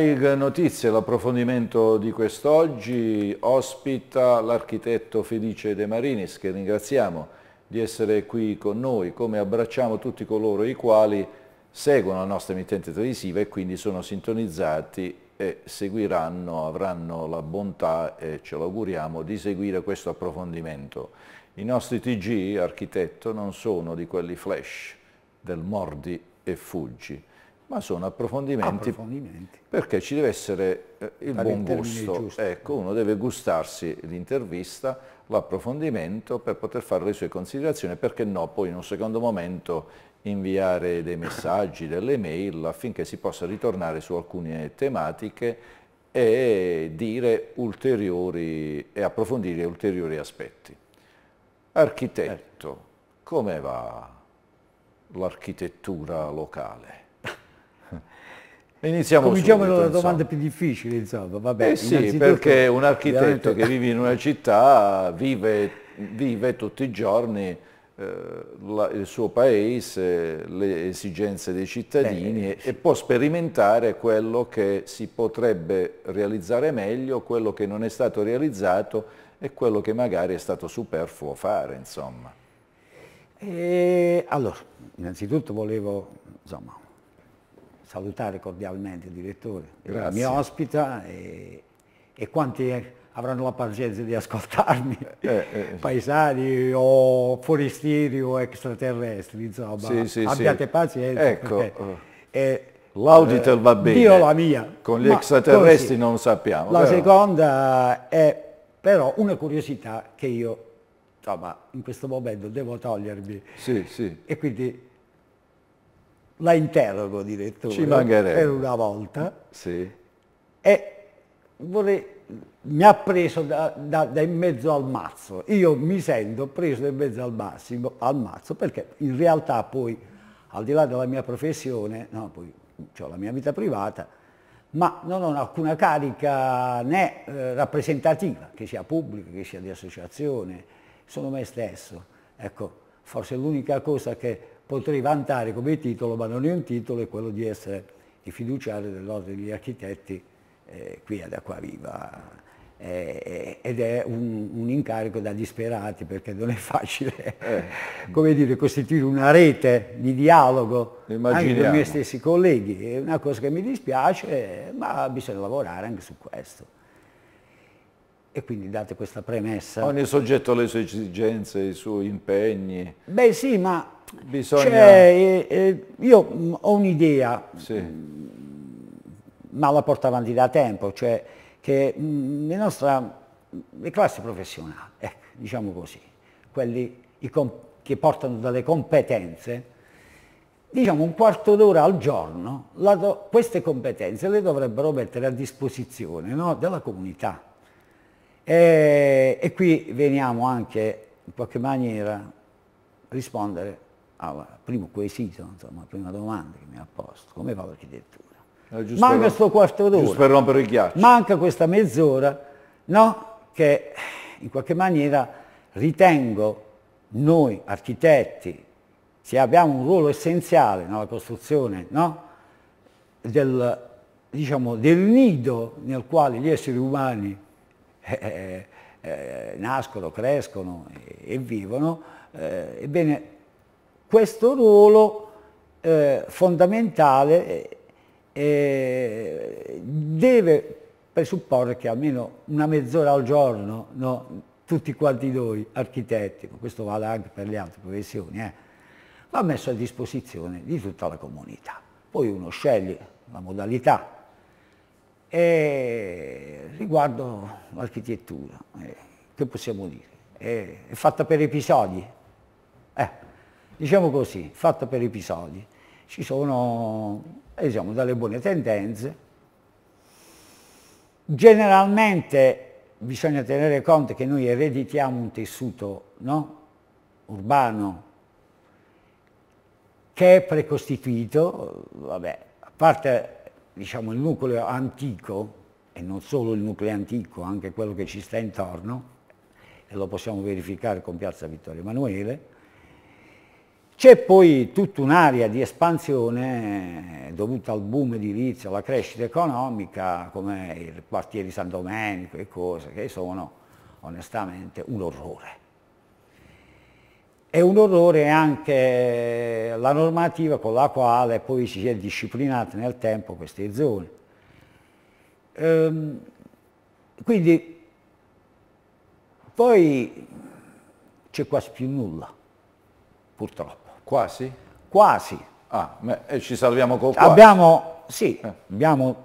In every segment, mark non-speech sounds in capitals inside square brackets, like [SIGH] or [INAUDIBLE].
AIG Notizie, l'approfondimento di quest'oggi, ospita l'architetto Felice De Marinis che ringraziamo di essere qui con noi, come abbracciamo tutti coloro i quali seguono la nostra emittente televisiva e quindi sono sintonizzati e seguiranno, avranno la bontà e ce l'auguriamo di seguire questo approfondimento. I nostri TG, architetto, non sono di quelli flash, del mordi e fuggi ma sono approfondimenti, approfondimenti, perché ci deve essere eh, il buon gusto. Ecco, uno deve gustarsi l'intervista, l'approfondimento per poter fare le sue considerazioni, perché no poi in un secondo momento inviare dei messaggi, [LAUGHS] delle mail affinché si possa ritornare su alcune tematiche e, dire ulteriori, e approfondire ulteriori aspetti. Architetto, eh. come va l'architettura locale? Iniziamo Cominciamo subito, da una domanda più difficile, insomma. Vabbè, eh sì, perché un architetto che vive in una città vive, vive tutti i giorni eh, la, il suo paese, le esigenze dei cittadini Beh, sì. e può sperimentare quello che si potrebbe realizzare meglio, quello che non è stato realizzato e quello che magari è stato superfluo fare, insomma. E, eh, allora, innanzitutto volevo insomma, salutare cordialmente il direttore, Grazie. mi ospita e, e, quanti avranno la pazienza di ascoltarmi, eh, eh. eh paesani o forestieri o extraterrestri, insomma, sì, sì, abbiate sì. pazienza. Ecco. Perché, oh. eh, L'auditor va eh, bene. Dio la mia. Con gli Ma extraterrestri così. non sappiamo. La però. seconda è però una curiosità che io insomma, in questo momento devo togliermi. Sì, sì. E quindi la interrogo direttore. Ci mancherebbe. Per una volta. Sì. E vorrei, mi ha preso da, da, da, in mezzo al mazzo. Io mi sento preso in mezzo al, massimo, al mazzo perché in realtà poi, al di là della mia professione, no, poi ho la mia vita privata, ma non ho alcuna carica né eh, rappresentativa, che sia pubblica, che sia di associazione, sono me stesso. Ecco, forse l'unica cosa che potrei vantare come titolo, ma non è un titolo, è quello di essere il fiduciario dell'Ordine degli Architetti eh, qui ad Acquaviva eh, ed è un, un, incarico da disperati perché non è facile eh. [LAUGHS] come dire, costituire una rete di dialogo anche con i miei stessi colleghi. È una cosa che mi dispiace, ma bisogna lavorare anche su questo. E quindi date questa premessa. Ogni soggetto ha le sue esigenze, i suoi impegni. Beh sì, ma Bisogna... Cioè, io mm, ho un'idea, sì. Mm, ma la porto avanti da tempo, cioè che mm, le nostre le classi professionali, eh, diciamo così, quelli che portano dalle competenze, diciamo un quarto d'ora al giorno, queste competenze le dovrebbero mettere a disposizione no, della comunità. E, e qui veniamo anche in qualche maniera a rispondere al primo quesito, insomma, alla prima domanda che mi ha posto, come fa l'architettura? Eh, manca questo quarto d'ora. per rompere il ghiaccio. Manca questa mezz'ora, no? Che in qualche maniera ritengo noi architetti, se abbiamo un ruolo essenziale nella costruzione, no? Del, diciamo, del nido nel quale gli esseri umani eh, eh, eh nascono, crescono e, e vivono, eh, ebbene questo ruolo eh, fondamentale eh, eh, deve presupporre che almeno una mezz'ora al giorno, no, tutti quanti noi architetti, ma questo vale anche per le altre professioni, eh, va messo a disposizione di tutta la comunità. Poi uno sceglie la modalità. E riguardo l'architettura, eh, che possiamo dire? È, eh, è fatta per episodi diciamo così, fatto per episodi. Ci sono eh, diciamo, delle buone tendenze. Generalmente bisogna tenere conto che noi ereditiamo un tessuto no? urbano che è precostituito, vabbè, a parte diciamo, il nucleo antico, e non solo il nucleo antico, anche quello che ci sta intorno, e lo possiamo verificare con Piazza Vittorio Emanuele, c'è poi tutta un'area di espansione eh, dovuta al boom edilizio, alla crescita economica, come il quartiere di San Domenico e cose che sono onestamente un orrore. È un orrore anche la normativa con la quale poi si è disciplinata nel tempo queste zone. Ehm, quindi poi c'è quasi più nulla, purtroppo. Quasi? Quasi. Ah, e ci salviamo col quasi. Abbiamo, sì, eh. abbiamo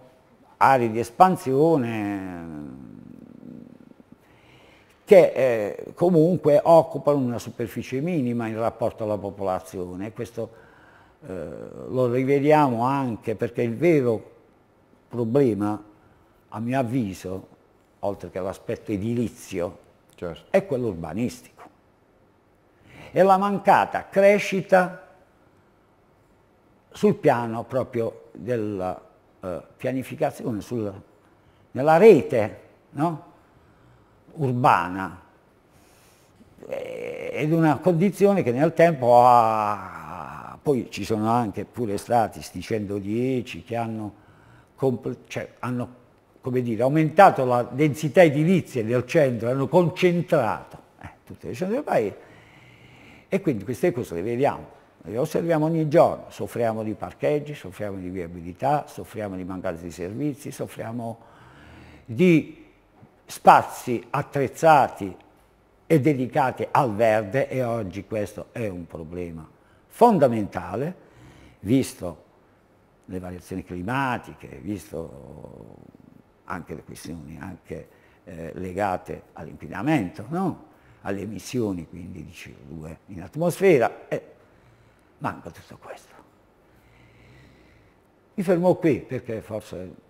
aree di espansione che eh, comunque occupano una superficie minima in rapporto alla popolazione. Questo eh, lo rivediamo anche perché il vero problema, a mio avviso, oltre che l'aspetto edilizio, certo. è quello urbanistico è la mancata crescita sul piano proprio della eh, pianificazione, sul, nella rete no? urbana eh, ed una condizione che nel tempo ha, poi ci sono anche pure stati sti 110 che hanno, cioè, hanno dire, aumentato la densità edilizia del centro, hanno concentrato eh, tutte le centro del paese e quindi queste cose le vediamo, le osserviamo ogni giorno, soffriamo di parcheggi, soffriamo di viabilità, soffriamo di mancanza di servizi, soffriamo di spazi attrezzati e dedicati al verde e oggi questo è un problema fondamentale, visto le variazioni climatiche, visto anche le questioni anche, eh, legate all'inquinamento, no? alle emissioni quindi di CO2 in atmosfera e manca tutto questo. Mi fermo qui perché forse...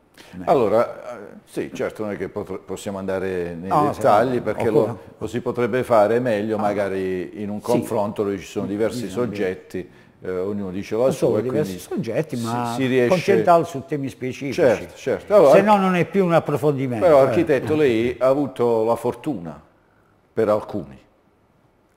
Allora, eh, sì, certo non è che possiamo andare nei no, dettagli perché lo, lo, si potrebbe fare meglio ah. magari in un confronto sì. dove ci sono diversi soggetti eh, ognuno dice la sua. Sono diversi soggetti, ma si, si riesce... concentrarsi su temi specifici. Certo, certo. Allora, Se no non è più un approfondimento. Però architetto eh. lei ha avuto la fortuna per alcuni,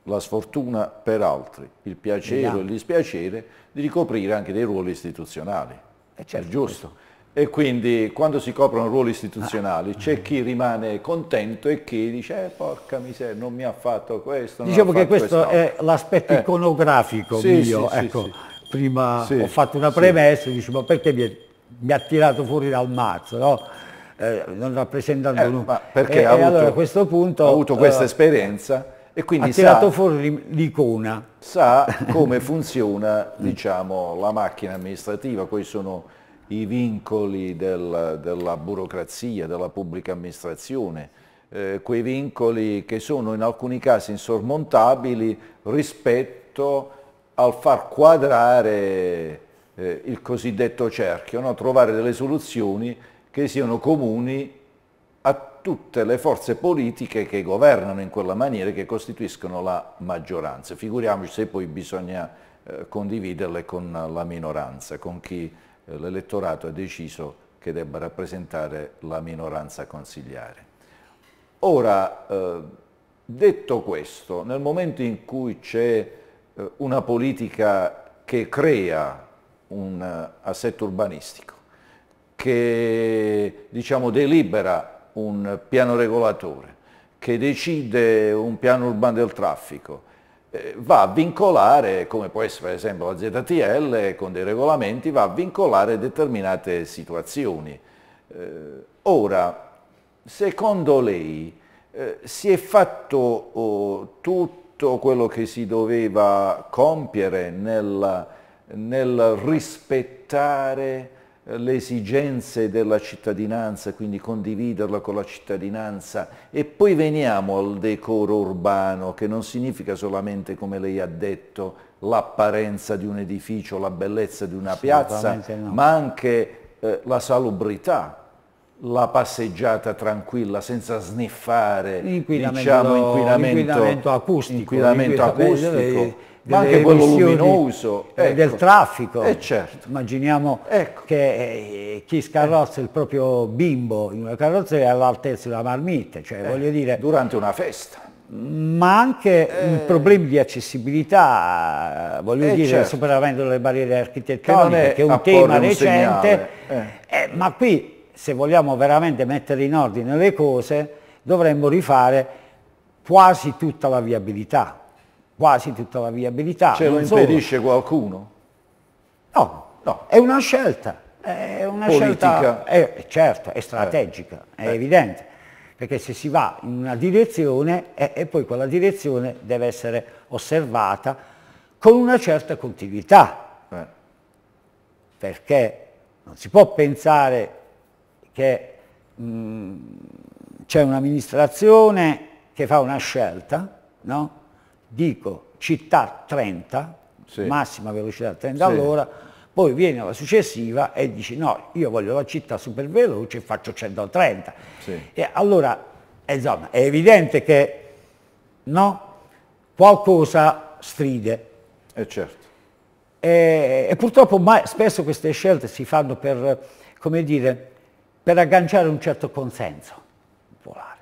la sfortuna per altri, il piacere o il dispiacere di ricoprire anche dei ruoli istituzionali. Eh, certo, è certo, giusto. Questo. E quindi quando si coprono ruoli istituzionali ah. c'è chi rimane contento e chi dice eh, porca miseria non mi ha fatto questo. Non Diciamo che questo è l'aspetto eh. iconografico sì, mio. Sì, ecco, sì, prima ho fatto una premessa, dice ma perché mi ha tirato fuori dal mazzo? No? Eh, non rappresentando eh, nulla. Perché e, ha avuto, allora a questo punto ha avuto questa uh, esperienza e quindi ha tirato fuori l'icona. Sa come [LAUGHS] funziona diciamo, la macchina amministrativa, poi sono i vincoli del, della burocrazia, della pubblica amministrazione, eh, quei vincoli che sono in alcuni casi insormontabili rispetto al far quadrare eh, il cosiddetto cerchio, no? trovare delle soluzioni che siano comuni a tutte le forze politiche che governano in quella maniera e che costituiscono la maggioranza. Figuriamoci se poi bisogna eh, condividerle con la minoranza, con chi eh, l'elettorato ha deciso che debba rappresentare la minoranza consigliare. Ora, eh, detto questo, nel momento in cui c'è eh, una politica che crea un eh, assetto urbanistico, che diciamo, delibera un piano regolatore, che decide un piano urbano del traffico, eh, va a vincolare, come può essere per esempio la ZTL con dei regolamenti, va a vincolare determinate situazioni. Eh, ora, secondo lei eh, si è fatto oh, tutto quello che si doveva compiere nel, nel rispettare le esigenze della cittadinanza, quindi condividerla con la cittadinanza e poi veniamo al decoro urbano che non significa solamente, come lei ha detto, l'apparenza di un edificio, la bellezza di una piazza, no. ma anche eh, la salubrità, la passeggiata tranquilla senza sniffare inquinamento, diciamo, inquinamento, inquinamento acustico, inquinamento acustico eh, ma anche quello luminoso eh, ecco. del traffico. Eh, certo. Immaginiamo ecco. che eh, chi scarrozza eh. il proprio bimbo in una carrozzeria è all'altezza della marmite, cioè eh, voglio dire... Durante una festa. Ma anche eh, problemi di accessibilità, voglio dire, certo. superamento delle barriere architettoniche, che, che è un tema un recente, ma qui se vogliamo veramente mettere in ordine le cose dovremmo rifare quasi tutta la viabilità quasi tutta la viabilità. Ce cioè, lo impedisce solo. qualcuno? No, no, è una scelta. È una Politica. scelta, è, certo, è strategica, eh. è eh. evidente, perché se si va in una direzione e, e poi quella direzione deve essere osservata con una certa continuità, eh. perché non si può pensare che c'è un'amministrazione che fa una scelta, no? dico città 30, sì. massima velocità 30 sì. all'ora, poi viene la successiva e dici no, io voglio la città super veloce e faccio 130. Sì. E allora, eh, insomma, è evidente che no, qualcosa stride. Eh certo. E, e purtroppo mai, spesso queste scelte si fanno per, come dire, per agganciare un certo consenso popolare.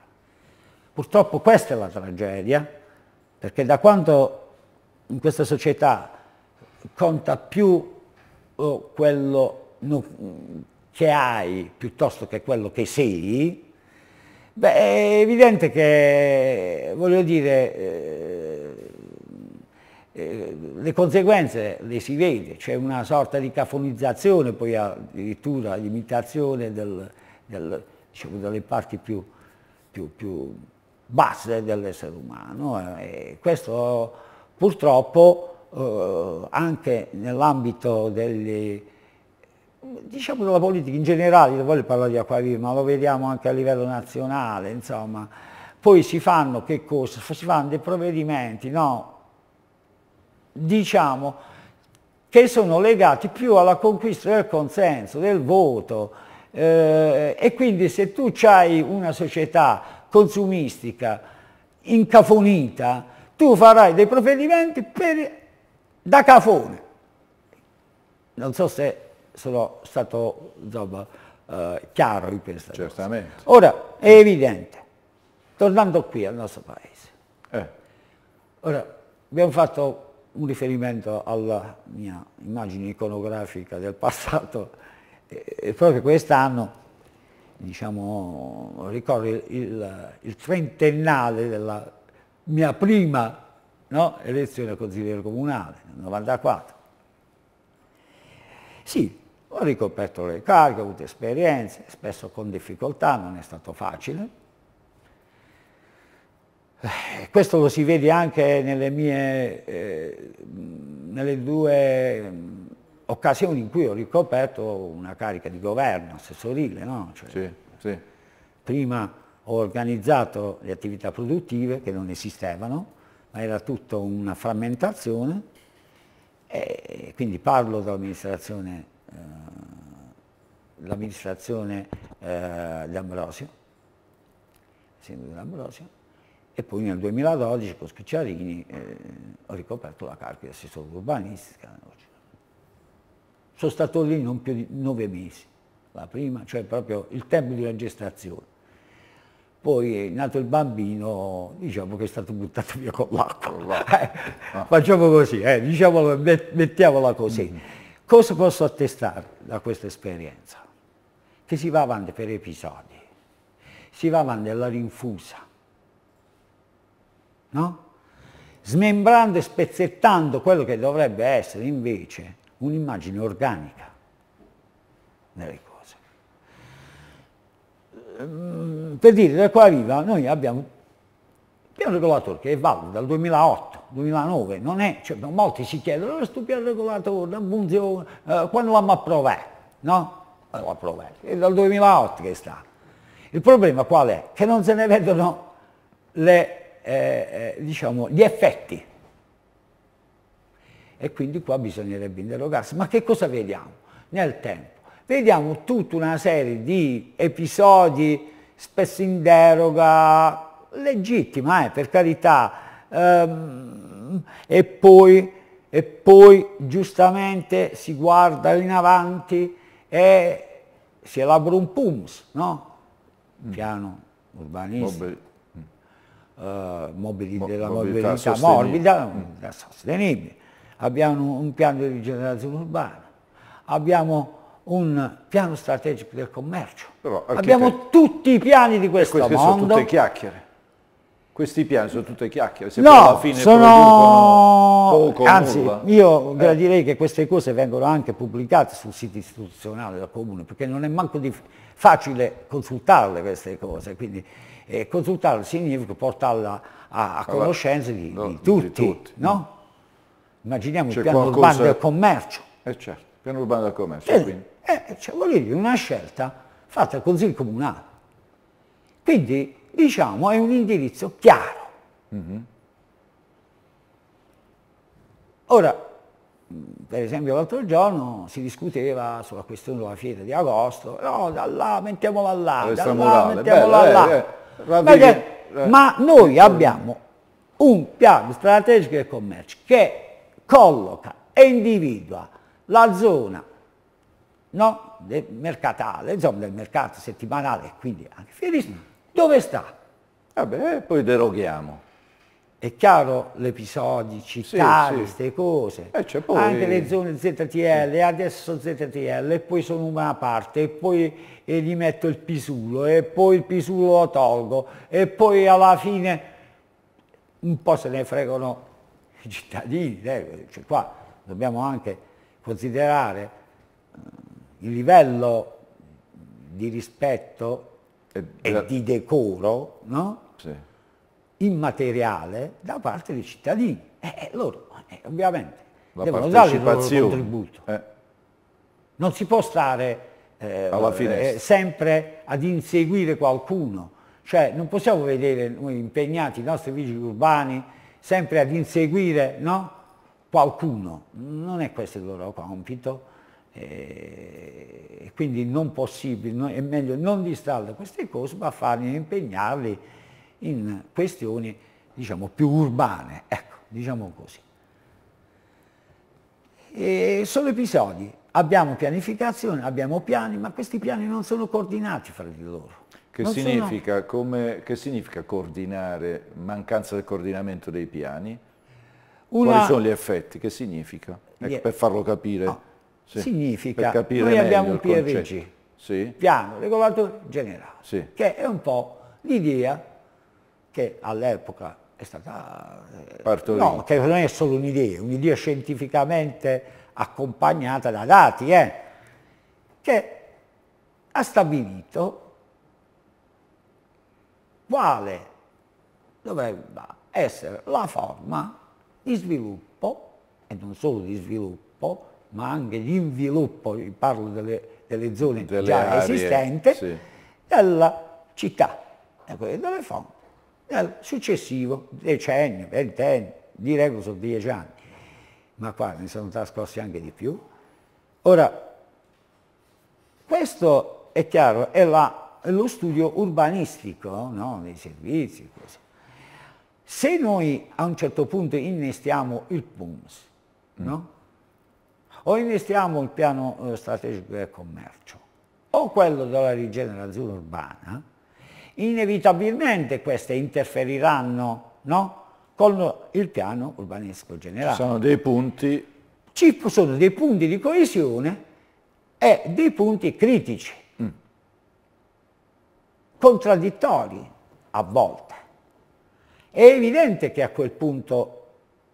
Purtroppo questa è la tragedia perché da quanto in questa società conta più eh, quello che hai piuttosto che quello che sei, beh, è evidente che, voglio dire, eh, eh, le conseguenze le si vede, c'è una sorta di cafonizzazione, poi addirittura l'imitazione del, del, diciamo, delle parti più, più, più base dell'essere umano eh, e questo purtroppo eh, anche nell'ambito diciamo della politica in generale, non voglio parlare di acquarismo, ma lo vediamo anche a livello nazionale, insomma, poi si fanno che cosa? Si fanno dei provvedimenti, no? diciamo, che sono legati più alla conquista del consenso, del voto, eh, e quindi se tu hai una società consumistica, incafonita, tu farai dei provvedimenti per, da cafone. Non so se sono stato insomma, eh, chiaro in questa Certamente. Cosa. Ora, è evidente, tornando qui al nostro paese, eh. ora abbiamo fatto un riferimento alla mia immagine iconografica del passato, e proprio quest'anno diciamo, ricordo il, il, trentennale della mia prima no, elezione al consigliere comunale, nel 94. Sì, ho ricoperto le cariche, ho avuto esperienze, spesso con difficoltà, non è stato facile. Eh, questo lo si vede anche nelle mie, eh, nelle due occasioni in cui ho ricoperto una carica di governo, assessorile, no? Cioè, sì, sì. Prima ho organizzato le attività produttive che non esistevano, ma era tutta una frammentazione, e quindi parlo dall'amministrazione eh, l'amministrazione eh, D'Ambrosio, D'Ambrosio, e poi nel 2012 con Scucciarini eh, ho ricoperto la carica di assessore urbanistica. Sono stato lì non più di nove mesi, la prima, cioè proprio il tempo della gestazione. Poi è nato il bambino, diciamo che è stato buttato via con l'acqua. Eh, ah. Facciamo così, eh, diciamolo, mettiamola così. Mm. Cosa posso attestare da questa esperienza? Che si va avanti per episodi, si va avanti alla rinfusa, no? smembrando e spezzettando quello che dovrebbe essere invece un'immagine organica nelle cose. Ehm, per dire da qua arriva, noi abbiamo un piano regolatore che è valido dal 2008, 2009, non è, cioè, molti si chiedono, questo oh, piano regolatore non funziona, eh, quando l'hanno approvato? No? L'hanno approvato, è dal 2008 che sta. Il problema qual è? Che non se ne vedono le, eh, eh, diciamo, gli effetti e quindi qua bisognerebbe interrogarsi. Ma che cosa vediamo nel tempo? Vediamo tutta una serie di episodi spesso in deroga, legittima eh, per carità, ehm, e, poi, e poi giustamente si guarda in avanti e si elabora un PUMS, no? Mm. piano urbanistico, Mobili uh, eh, mobili Mo della mobilità, mobilità sostenibile. morbida, mm. sostenibile abbiamo un piano di rigenerazione urbana, abbiamo un piano strategico del commercio, Però, abbiamo tutti i piani di questo queste mondo. sono tutte chiacchiere. Questi piani sono tutte chiacchiere, se no, alla fine sono... poco Anzi, nulla. io eh. gradirei che queste cose vengano anche pubblicate sul sito istituzionale del Comune, perché non è manco facile consultarle queste cose, quindi eh, consultarle significa portarle a, a conoscenza di, no, di, tutti, di tutti. No? immaginiamo il piano qualcosa... urbano del commercio. Eh certo, piano urbano del commercio. Sì, eh, quindi. Eh, cioè, voglio dire, una scelta fatta al Consiglio Comunale. Quindi, diciamo, è un indirizzo chiaro. Mm-hmm. Ora, per esempio l'altro giorno si discuteva sulla questione della fiera di agosto, no, da là mettiamola là, da là mettiamola eh, là. Eh, ma noi abbiamo un piano strategico del commercio che colloca e individua la zona no, del mercatale, insomma del mercato settimanale e quindi anche fierissimo, dove sta? Vabbè, eh, poi deroghiamo. È chiaro l'episodio, citare queste sì, sì. cose, eh, poi... anche le zone ZTL, adesso ZTL, e poi sono una parte, e poi e gli metto il pisulo, e poi il pisulo lo tolgo, e poi alla fine un po' se ne fregano i cittadini, eh, cioè qua dobbiamo anche considerare mm, il livello di rispetto eh, e, e la... di decoro no? sì. immateriale da parte dei cittadini. E eh, eh, loro, eh, ovviamente, la devono dare il loro contributo. Eh. Non si può stare sempre ad inseguire qualcuno, cioè non possiamo vedere noi impegnati, i nostri vigili urbani, sempre ad inseguire no? qualcuno. Non è questo il loro compito. Eh, e quindi non possibile, è meglio non distrarre queste cose ma farli impegnarli in questioni diciamo più urbane, ecco, diciamo così. E sono episodi, abbiamo pianificazione, abbiamo piani, ma questi piani non sono coordinati fra di loro. Che significa, come, che significa, coordinare, mancanza del coordinamento dei piani? Una... Quali sono gli effetti? Che significa? Ecco, per farlo capire. No. Ah, sì. Significa, capire noi abbiamo un PRG, sì. Piano regolatore Generale, sì. che è un po' l'idea che all'epoca è stata... Eh, Partorino. No, che non è solo un'idea, un'idea scientificamente accompagnata da dati, eh, che ha stabilito quale dovrebbe essere la forma di sviluppo, e non solo di sviluppo, ma anche di inviluppo, parlo delle, delle zone delle già aree, esistenti, sì. della città, ecco, delle fonti, nel successivo decennio, ventennio, direi che sono dieci anni, ma qua ne sono trascorsi anche di più. Ora, questo è chiaro, è la lo studio urbanistico no? dei servizi. Così. Se noi a un certo punto innestiamo il PUMS, mm. no? o innestiamo il piano eh, strategico del commercio, o quello della rigenerazione urbana, inevitabilmente queste interferiranno no? con il piano urbanistico generale. Ci sono dei punti... Ci sono dei punti di coesione e dei punti critici contraddittori a volte. È evidente che a quel punto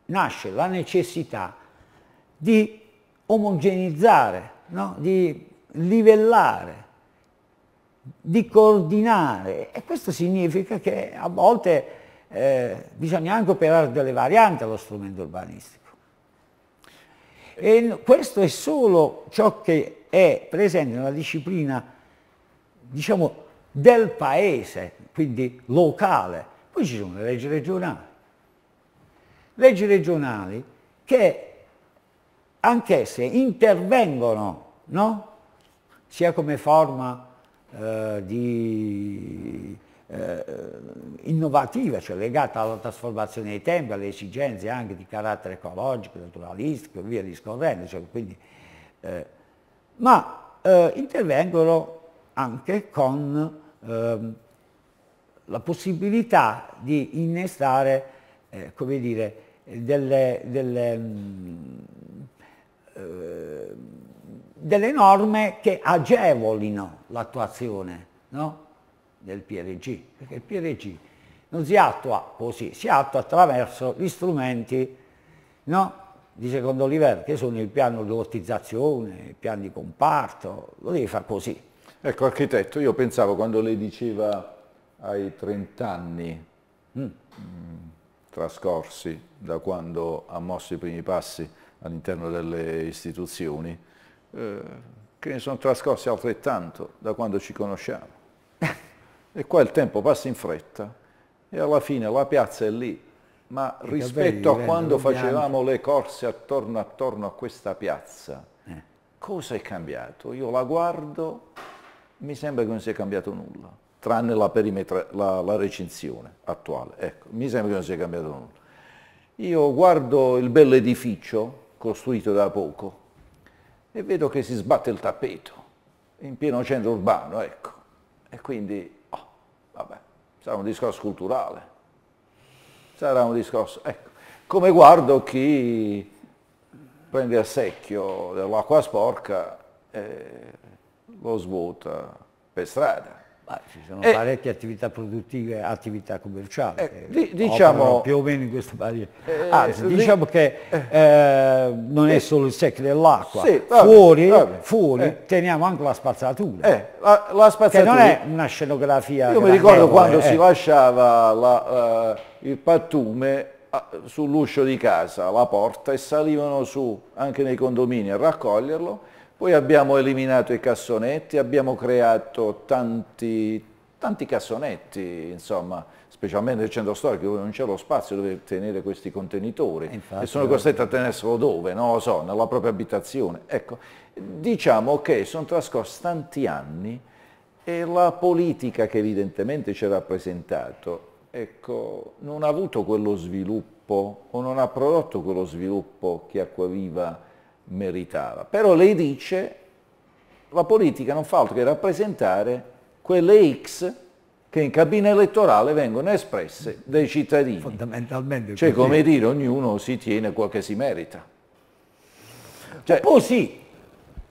nasce la necessità di omogenizzare, no? di livellare, di coordinare e questo significa che a volte eh, bisogna anche operare delle varianti allo strumento urbanistico. E questo è solo ciò che è presente nella disciplina, diciamo, del paese, quindi locale. Poi ci sono le leggi regionali. Leggi regionali che anch'esse intervengono, no? sia come forma eh, di, eh, innovativa, cioè legata alla trasformazione dei tempi, alle esigenze anche di carattere ecologico, naturalistico e via discorrendo. Cioè, quindi, eh, ma eh, intervengono anche con ehm, la possibilità di innestare eh, come dire, delle, delle, mh, mm, ehm, delle norme che agevolino l'attuazione no? del PRG, perché il PRG non si attua così, si attua attraverso gli strumenti no? di secondo livello, che sono il piano di lottizzazione, il piano di comparto, lo devi fare così. Ecco, architetto, io pensavo quando lei diceva ai 30 anni mm. trascorsi da quando ha mosso i primi passi all'interno delle istituzioni, eh, che ne sono trascorsi altrettanto da quando ci conosciamo. [LAUGHS] e qua il tempo passa in fretta e alla fine la piazza è lì, ma e rispetto a quando facevamo bianco. le corse attorno, attorno a questa piazza, eh. cosa è cambiato? Io la guardo mi sembra che non sia cambiato nulla, tranne la, la, la recinzione attuale. Ecco, mi sembra che non sia cambiato nulla. Io guardo il bel edificio costruito da poco e vedo che si sbatte il tappeto in pieno centro urbano, ecco. E quindi, oh, vabbè, sarà un discorso culturale, sarà un discorso, ecco. Come guardo chi prende a secchio dell'acqua sporca eh, lo svuota per strada. Ma ci sono e, parecchie attività produttive, attività commerciali, eh, di, diciamo, più o meno in questa barriera. Eh, Anzi, diciamo che eh, eh non è eh, solo il secchio dell'acqua, sì, fuori, vabbè, fuori eh. teniamo anche la spazzatura, la, la spazzatura, che non è una scenografia. Io mi ricordo quando si lasciava la, uh, il pattume sull'uscio di casa, la porta, e salivano su anche nei condomini a raccoglierlo poi abbiamo eliminato i cassonetti, abbiamo creato tanti, tanti cassonetti, insomma, specialmente nel centro storico dove non c'è lo spazio dove tenere questi contenitori Infatti, e sono eh. costretti a tenerselo dove? Non lo so, nella propria abitazione. Ecco, diciamo che sono trascorsi tanti anni e la politica che evidentemente ci ha rappresentato ecco, non ha avuto quello sviluppo o non ha prodotto quello sviluppo che Acquaviva meritava. Però lei dice la politica non fa altro che rappresentare quelle X che in cabina elettorale vengono espresse dai cittadini. Fondamentalmente. Cioè così. come dire ognuno si tiene quel che si merita. Cioè, un po' sì,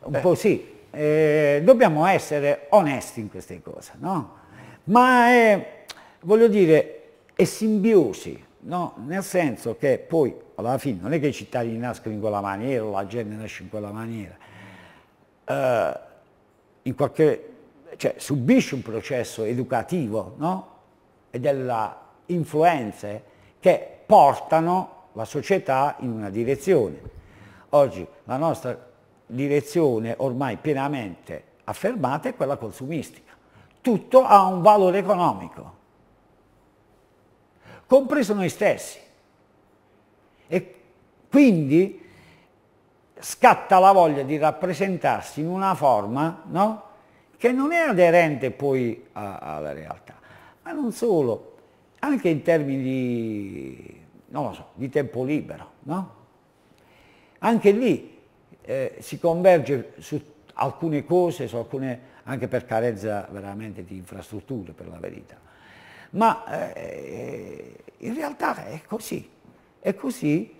un eh. po' sì. Eh, dobbiamo essere onesti in queste cose, no? Ma è, voglio dire, è simbiosi No, nel senso che poi alla fine non è che i cittadini nascono in quella maniera, la gente nasce in quella maniera, eh, in qualche, cioè, subisce un processo educativo no? e delle influenze che portano la società in una direzione. Oggi la nostra direzione ormai pienamente affermata è quella consumistica. Tutto ha un valore economico compreso noi stessi. E quindi scatta la voglia di rappresentarsi in una forma no? che non è aderente poi a, alla realtà, ma non solo, anche in termini di, so, di tempo libero. No? Anche lì eh, si converge su alcune cose, su alcune, anche per carenza veramente di infrastrutture per la verità ma eh, in realtà è così, è così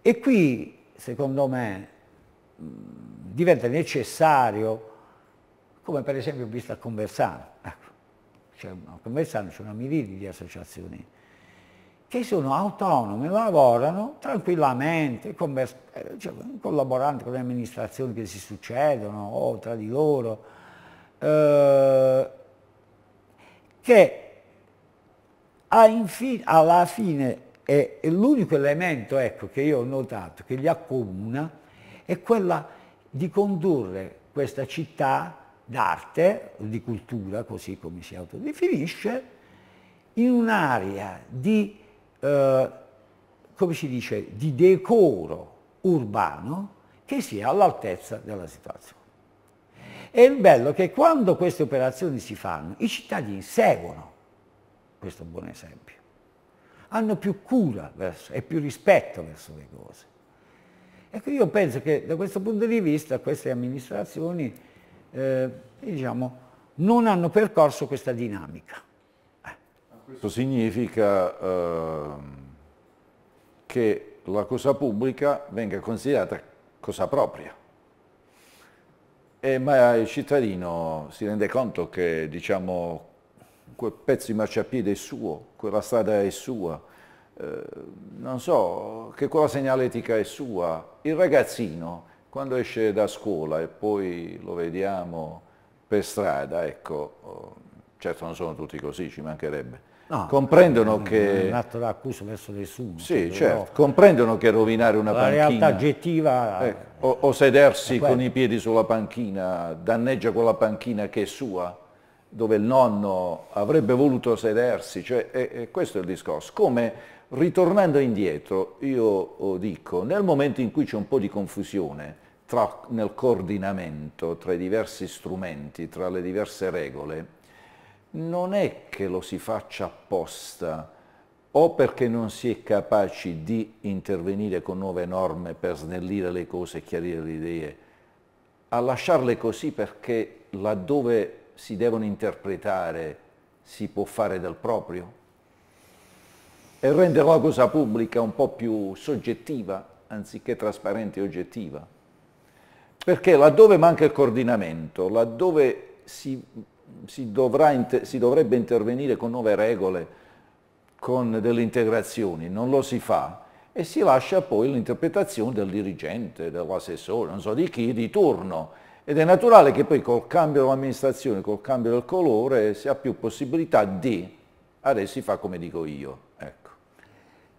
e qui secondo me mm, diventa necessario, come per esempio ho visto a Conversano, cioè, a Conversano c'è una miriade di associazioni che sono autonome, lavorano tranquillamente, convers- eh, cioè, collaborando con le amministrazioni che si succedono o tra di loro, eh, che alla fine è, l'unico elemento ecco, che io ho notato, che li accomuna, è quella di condurre questa città d'arte, di cultura, così come si autodefinisce, in un'area di, eh, come si dice, di decoro urbano che sia all'altezza della situazione. E il bello è che quando queste operazioni si fanno, i cittadini seguono questo buon esempio. Hanno più cura verso, e più rispetto verso le cose. Ecco, io penso che da questo punto di vista queste amministrazioni eh, diciamo, non hanno percorso questa dinamica. Eh. Questo significa eh, che la cosa pubblica venga considerata cosa propria. E, ma il cittadino si rende conto che diciamo, quel pezzo di marciapiede è suo, quella strada è sua, eh, non so, che quella segnaletica è sua. Il ragazzino, quando esce da scuola e poi lo vediamo per strada, ecco, oh, certo non sono tutti così, ci mancherebbe, No, comprendono eh, è che... un atto d'accusa verso nessuno. Sì, cioè, certo, comprendono che rovinare una la panchina... La realtà oggettiva... Eh, o, o, sedersi con i piedi sulla panchina danneggia quella panchina che è sua dove il nonno avrebbe voluto sedersi, cioè, e, e questo è il discorso. Come ritornando indietro, io oh, dico, nel momento in cui c'è un po' di confusione tra, nel coordinamento tra i diversi strumenti, tra le diverse regole, non è che lo si faccia apposta o perché non si è capaci di intervenire con nuove norme per snellire le cose e chiarire le idee, a lasciarle così perché laddove si devono interpretare si può fare del proprio e rendere la cosa pubblica un po' più soggettiva anziché trasparente e oggettiva. Perché laddove manca il coordinamento, laddove si, si, dovrà, si dovrebbe intervenire con nuove regole, con delle integrazioni, non lo si fa e si lascia poi l'interpretazione del dirigente, dell'assessore, non so di chi, di turno, ed è naturale che poi col cambio dell'amministrazione, col cambio del colore, si ha più possibilità di, adesso ah, si fa come dico io. Ecco.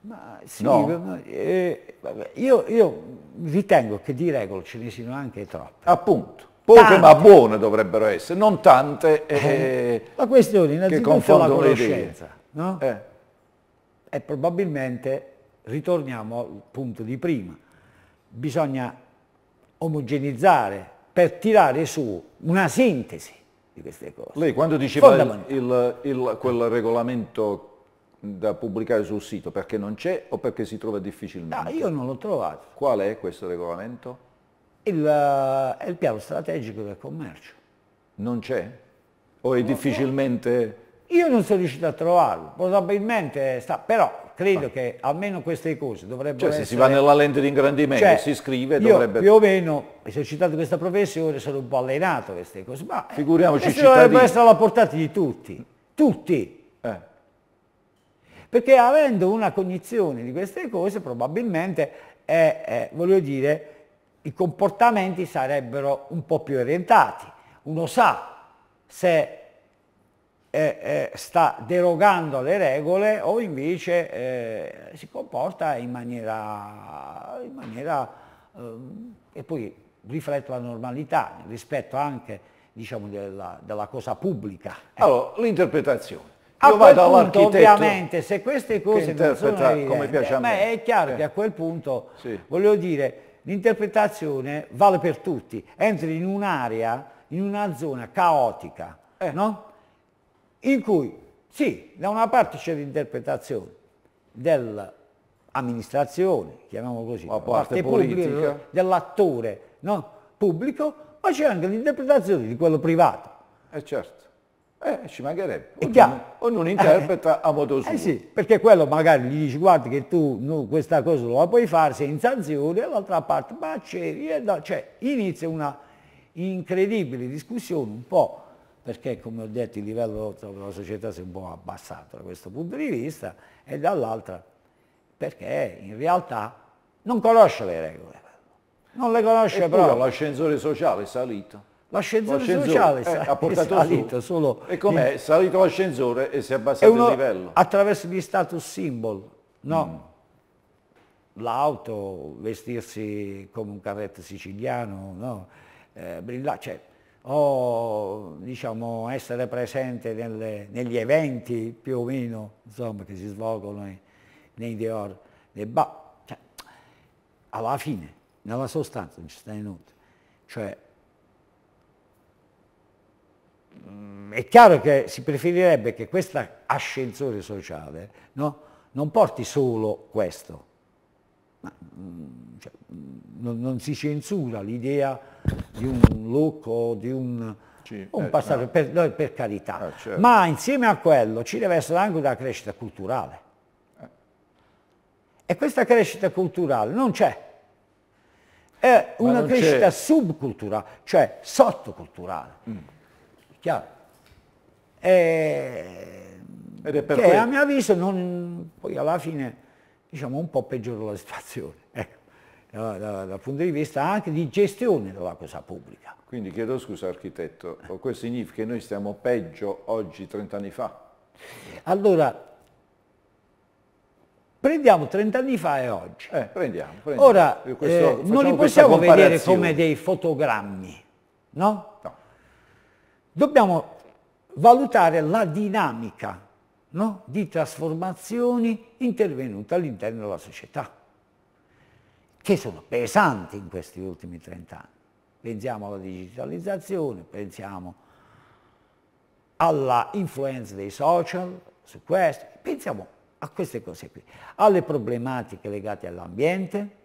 Ma sì, no. eh, io, io, ritengo che di regole ce ne siano anche troppe. Appunto, poche tante. ma buone dovrebbero essere, non tante. Eh, la eh, questione innanzitutto è la conoscenza. No? Eh. E probabilmente ritorniamo al punto di prima. Bisogna omogenizzare per tirare su una sintesi di queste cose. Lei quando diceva il, il, quel regolamento da pubblicare sul sito perché non c'è o perché si trova difficilmente? No, io non l'ho trovato. Qual è questo regolamento? Il, è il piano strategico del commercio. Non c'è? O è non difficilmente... Io non sono riuscito a trovarlo, probabilmente sta, però credo che almeno queste cose dovrebbero cioè, essere... se si va nella lente di ingrandimento, cioè, si scrive, dovrebbe... più o meno esercitato questa professione, sono un po' allenato queste cose, ma eh, Figuriamoci queste cittadini. dovrebbero essere alla portata di tutti, tutti. Eh. Perché avendo una cognizione di queste cose, probabilmente, è, è, voglio dire, i comportamenti sarebbero un po' più orientati. Uno sa se eh, eh, sta derogando alle regole o invece eh, si comporta in maniera, in maniera eh, e poi riflette la normalità rispetto anche diciamo, della, della, cosa pubblica. Allora, l'interpretazione. Io a vado Ovviamente, se queste cose non sono evidenti, ma è chiaro eh. che a quel punto, sì. voglio dire, l'interpretazione vale per tutti. Entri in un'area, in una zona caotica, eh. no? in cui sì, da una parte c'è l'interpretazione dell'amministrazione, chiamiamolo così, la parte, parte pubblica, dell'attore no? pubblico, ma c'è anche l'interpretazione di quello privato. Eh certo. Eh, ci mancherebbe. Ognuno, ognuno interpreta eh, a modo eh, suo. Eh sì, perché quello magari gli dici guarda che tu no, questa cosa non la puoi fare, sei in sanzione, e l'altra parte, ma c'è, cioè inizia una incredibile discussione un po' perché come ho detto il livello della società si è un po' abbassato da questo punto di vista e dall'altra perché in realtà non conosce le regole. Non le conosce Eppure proprio. l'ascensore sociale è salito. L'ascensore sociale ha portato è, salito su. solo... E com'è? In... salito l'ascensore e si è abbassato uno, il livello. Attraverso gli status symbol, no? Mm. L'auto, vestirsi come un carretto siciliano, no? Eh, brillare, cioè, o diciamo, essere presente nelle, negli eventi più o meno insomma, che si svolgono nei, nei Dior, cioè, alla fine, nella sostanza non ci sta niente. Cioè, mm, è chiaro che si preferirebbe che questo ascensore sociale no, non porti solo questo, ma, mm, cioè, mm, non, non, si censura l'idea di un look o di un, sì, un eh, passato, no. Eh. per, no, per, carità, eh, certo. ma insieme a quello ci deve essere anche una crescita culturale. Eh. E questa crescita culturale non c'è, è ma una crescita subculturale, cioè sottoculturale. Mm. Chiaro? E... Ed è per che quello. a mio avviso non, poi alla fine diciamo, un po' peggiorò la situazione, [LAUGHS] ecco, dal punto di vista anche di gestione della cosa pubblica. Quindi chiedo scusa architetto, questo significa che noi stiamo peggio oggi 30 anni fa? Allora, Prendiamo 30 anni fa e oggi. Eh, prendiamo, prendiamo. Ora, questo, eh, non li possiamo vedere come dei fotogrammi, no? no? Dobbiamo valutare la dinamica no? di trasformazioni intervenute all'interno della società, che sono pesanti in questi ultimi 30 anni. Pensiamo alla digitalizzazione, pensiamo alla influenza dei social su questo, pensiamo a queste cose qui, alle problematiche legate all'ambiente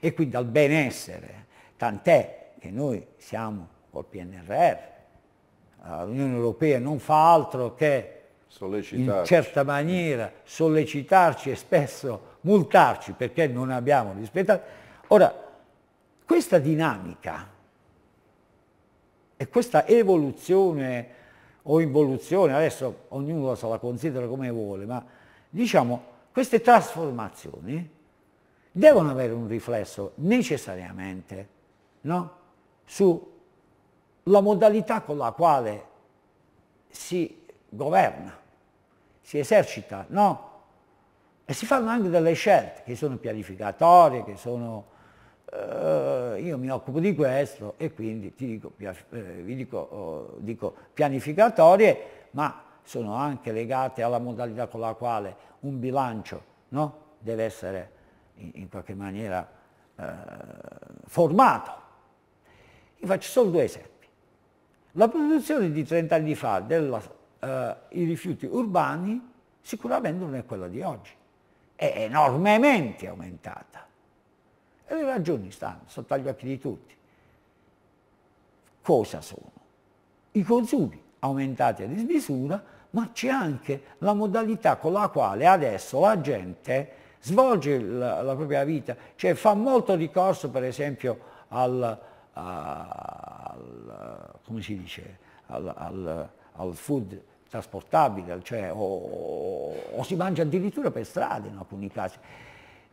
e quindi al benessere, tant'è che noi siamo col PNRR, l'Unione Europea non fa altro che in certa maniera, sollecitarci e spesso multarci perché non abbiamo rispettato. Ora, questa dinamica e questa evoluzione o involuzione, adesso ognuno se la considera come vuole, ma diciamo queste trasformazioni devono avere un riflesso necessariamente no? sulla modalità con la quale si governa si esercita, no? E si fanno anche delle scelte che sono pianificatorie, che sono... Eh, io mi occupo di questo e quindi ti dico, eh, vi dico, oh, dico pianificatorie, ma sono anche legate alla modalità con la quale un bilancio no? deve essere in, in qualche maniera eh, formato. Io faccio solo due esempi. La produzione di 30 anni fa della eh, i rifiuti urbani sicuramente non è quella di oggi, è enormemente aumentata. E le ragioni stanno sotto gli occhi di tutti. Cosa sono? I consumi aumentati a dismisura, ma c'è anche la modalità con la quale adesso la gente svolge la, la propria vita, cioè fa molto ricorso per esempio al, eh, al come si dice, al, al, al food trasportabile, cioè, o, o, si mangia addirittura per strada in alcuni casi.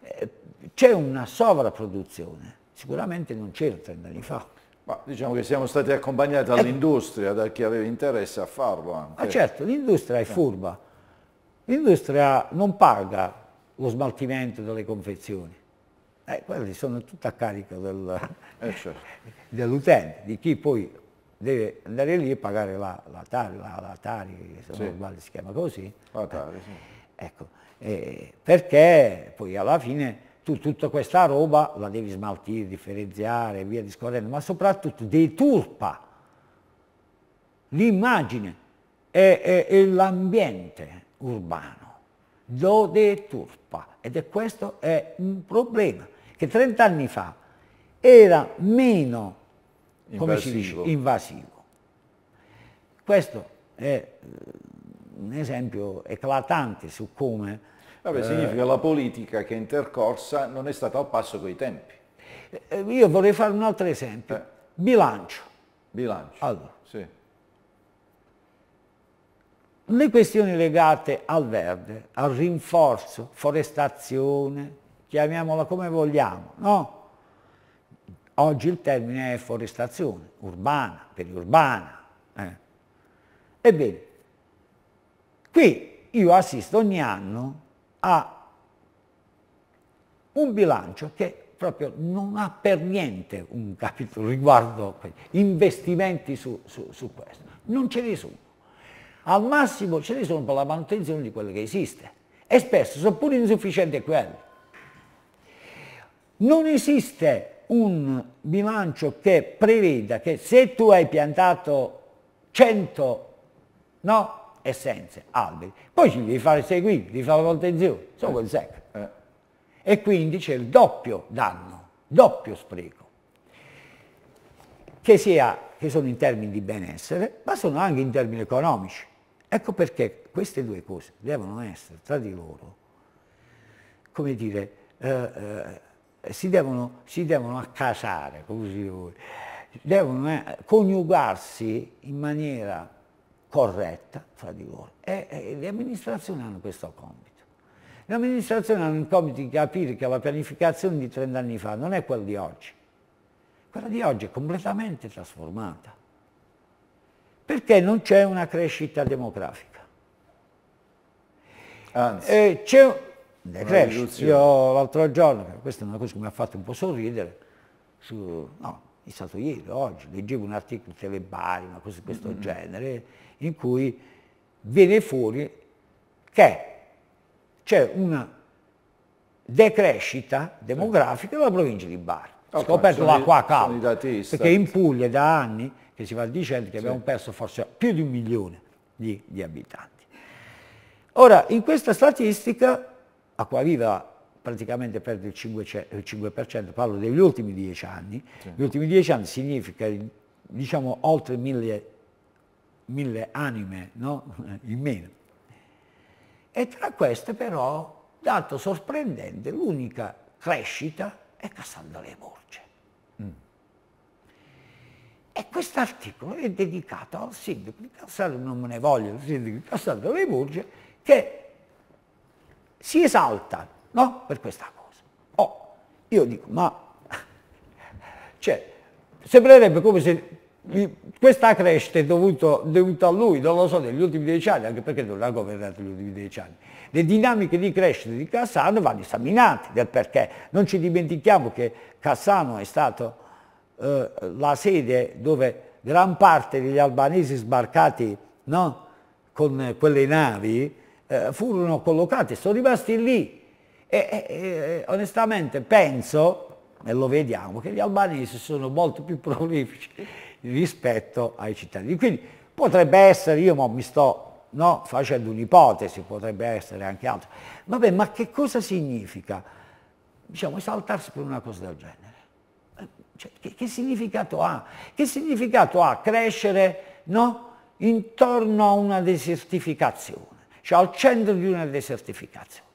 Eh, c'è una sovrapproduzione, sicuramente non c'era 30 anni fa. Ma diciamo che siamo stati accompagnati eh. dall'industria, da chi aveva interesse a farlo anche. Ah certo, l'industria è eh. furba. L'industria non paga lo smaltimento delle confezioni. Eh, quelli sono tutte a carico del, eh certo. [LAUGHS] dell'utente, di chi poi deve andare lì e pagare la, la, Tari, la, la Tari, se sì. sbaglio si chiama così. La Tari, eh, sì. Ecco, eh, perché poi alla fine tu tutta questa roba la devi smaltire, differenziare via discorrendo, ma soprattutto deturpa l'immagine e, e, e l'ambiente urbano, lo deturpa ed è questo è un problema che 30 anni fa era meno come si dice, invasivo. Questo è eh, un esempio eclatante su come... Vabbè, eh, la politica che è intercorsa non è stata al passo coi tempi. Eh, io vorrei fare un altro esempio. Eh. Bilancio. Bilancio. Allora, sì. Le questioni legate al verde, al rinforzo, forestazione, chiamiamola come vogliamo, no? Oggi il termine è forestazione, urbana, periurbana. Eh. Ebbene, qui io assisto ogni anno a un bilancio che proprio non ha per niente un capitolo riguardo investimenti su, su, su questo. Non ce ne sono. Al massimo ce ne sono per la manutenzione di quello che esiste. E spesso sono pure insufficienti quelli. Non esiste un bilancio che preveda che se tu hai piantato 100 no, essenze, alberi, poi ci devi fare seguire, devi fare manutenzione, sono quel secco. Eh. E quindi c'è il doppio danno, doppio spreco, che, sia, che sono in termini di benessere, ma sono anche in termini economici. Ecco perché queste due cose devono essere tra di loro, come dire, eh, eh, eh, si devono, si devono accasare, come si vuole, devono eh, coniugarsi in maniera corretta fra di loro. E, e le amministrazioni hanno questo compito. Le amministrazioni hanno il compito di capire che la pianificazione di 30 anni fa non è quella di oggi. Quella di oggi è completamente trasformata. Perché non c'è una crescita demografica. Anzi. Eh, decresce. Io l'altro giorno, questa è una cosa che mi ha fatto un po' sorridere, su, no, è stato ieri, oggi, leggevo un articolo di Telebari, una cosa di questo mm -hmm. genere, in cui viene fuori che c'è una decrescita demografica della provincia di Bari. Ah, okay, scoperto da qua a capo, perché in Puglia da anni che si va dicendo che sì. abbiamo perso forse più di un milione di, di abitanti. Ora, in questa statistica Acquaviva praticamente perde il 5%, il 5% parlo degli ultimi dieci anni, sì. gli ultimi dieci anni significa diciamo oltre mille, mille anime no? [LAUGHS] in meno. E tra queste però, dato sorprendente, l'unica crescita è Cassandale Borgia. Mm. E quest'articolo è dedicato al sindaco di Cassandale, non me ne voglio, il sindaco di Cassandra Le Borgia, che si esalta no? per questa cosa. Oh, io dico, ma [LAUGHS] cioè, sembrerebbe come se questa crescita è dovuto, dovuta a lui, non lo so, negli ultimi dieci anni, anche perché non l'ha governato negli ultimi dieci anni. Le dinamiche di crescita di Cassano vanno esaminate del perché. Non ci dimentichiamo che Cassano è stato eh, la sede dove gran parte degli albanesi sbarcati no, con quelle navi eh, furono collocati, sono rimasti lì. E, e, onestamente penso, e lo vediamo, che gli albanesi sono molto più [LAUGHS] prolifici rispetto ai cittadini. Quindi potrebbe essere, io mi sto no, facendo un'ipotesi, potrebbe essere anche altro. Vabbè, ma che cosa significa, diciamo, esaltarsi per una cosa del genere? Eh, cioè, che, che, significato ha? Che significato ha crescere no, intorno a una desertificazione? cioè al centro di una desertificazione.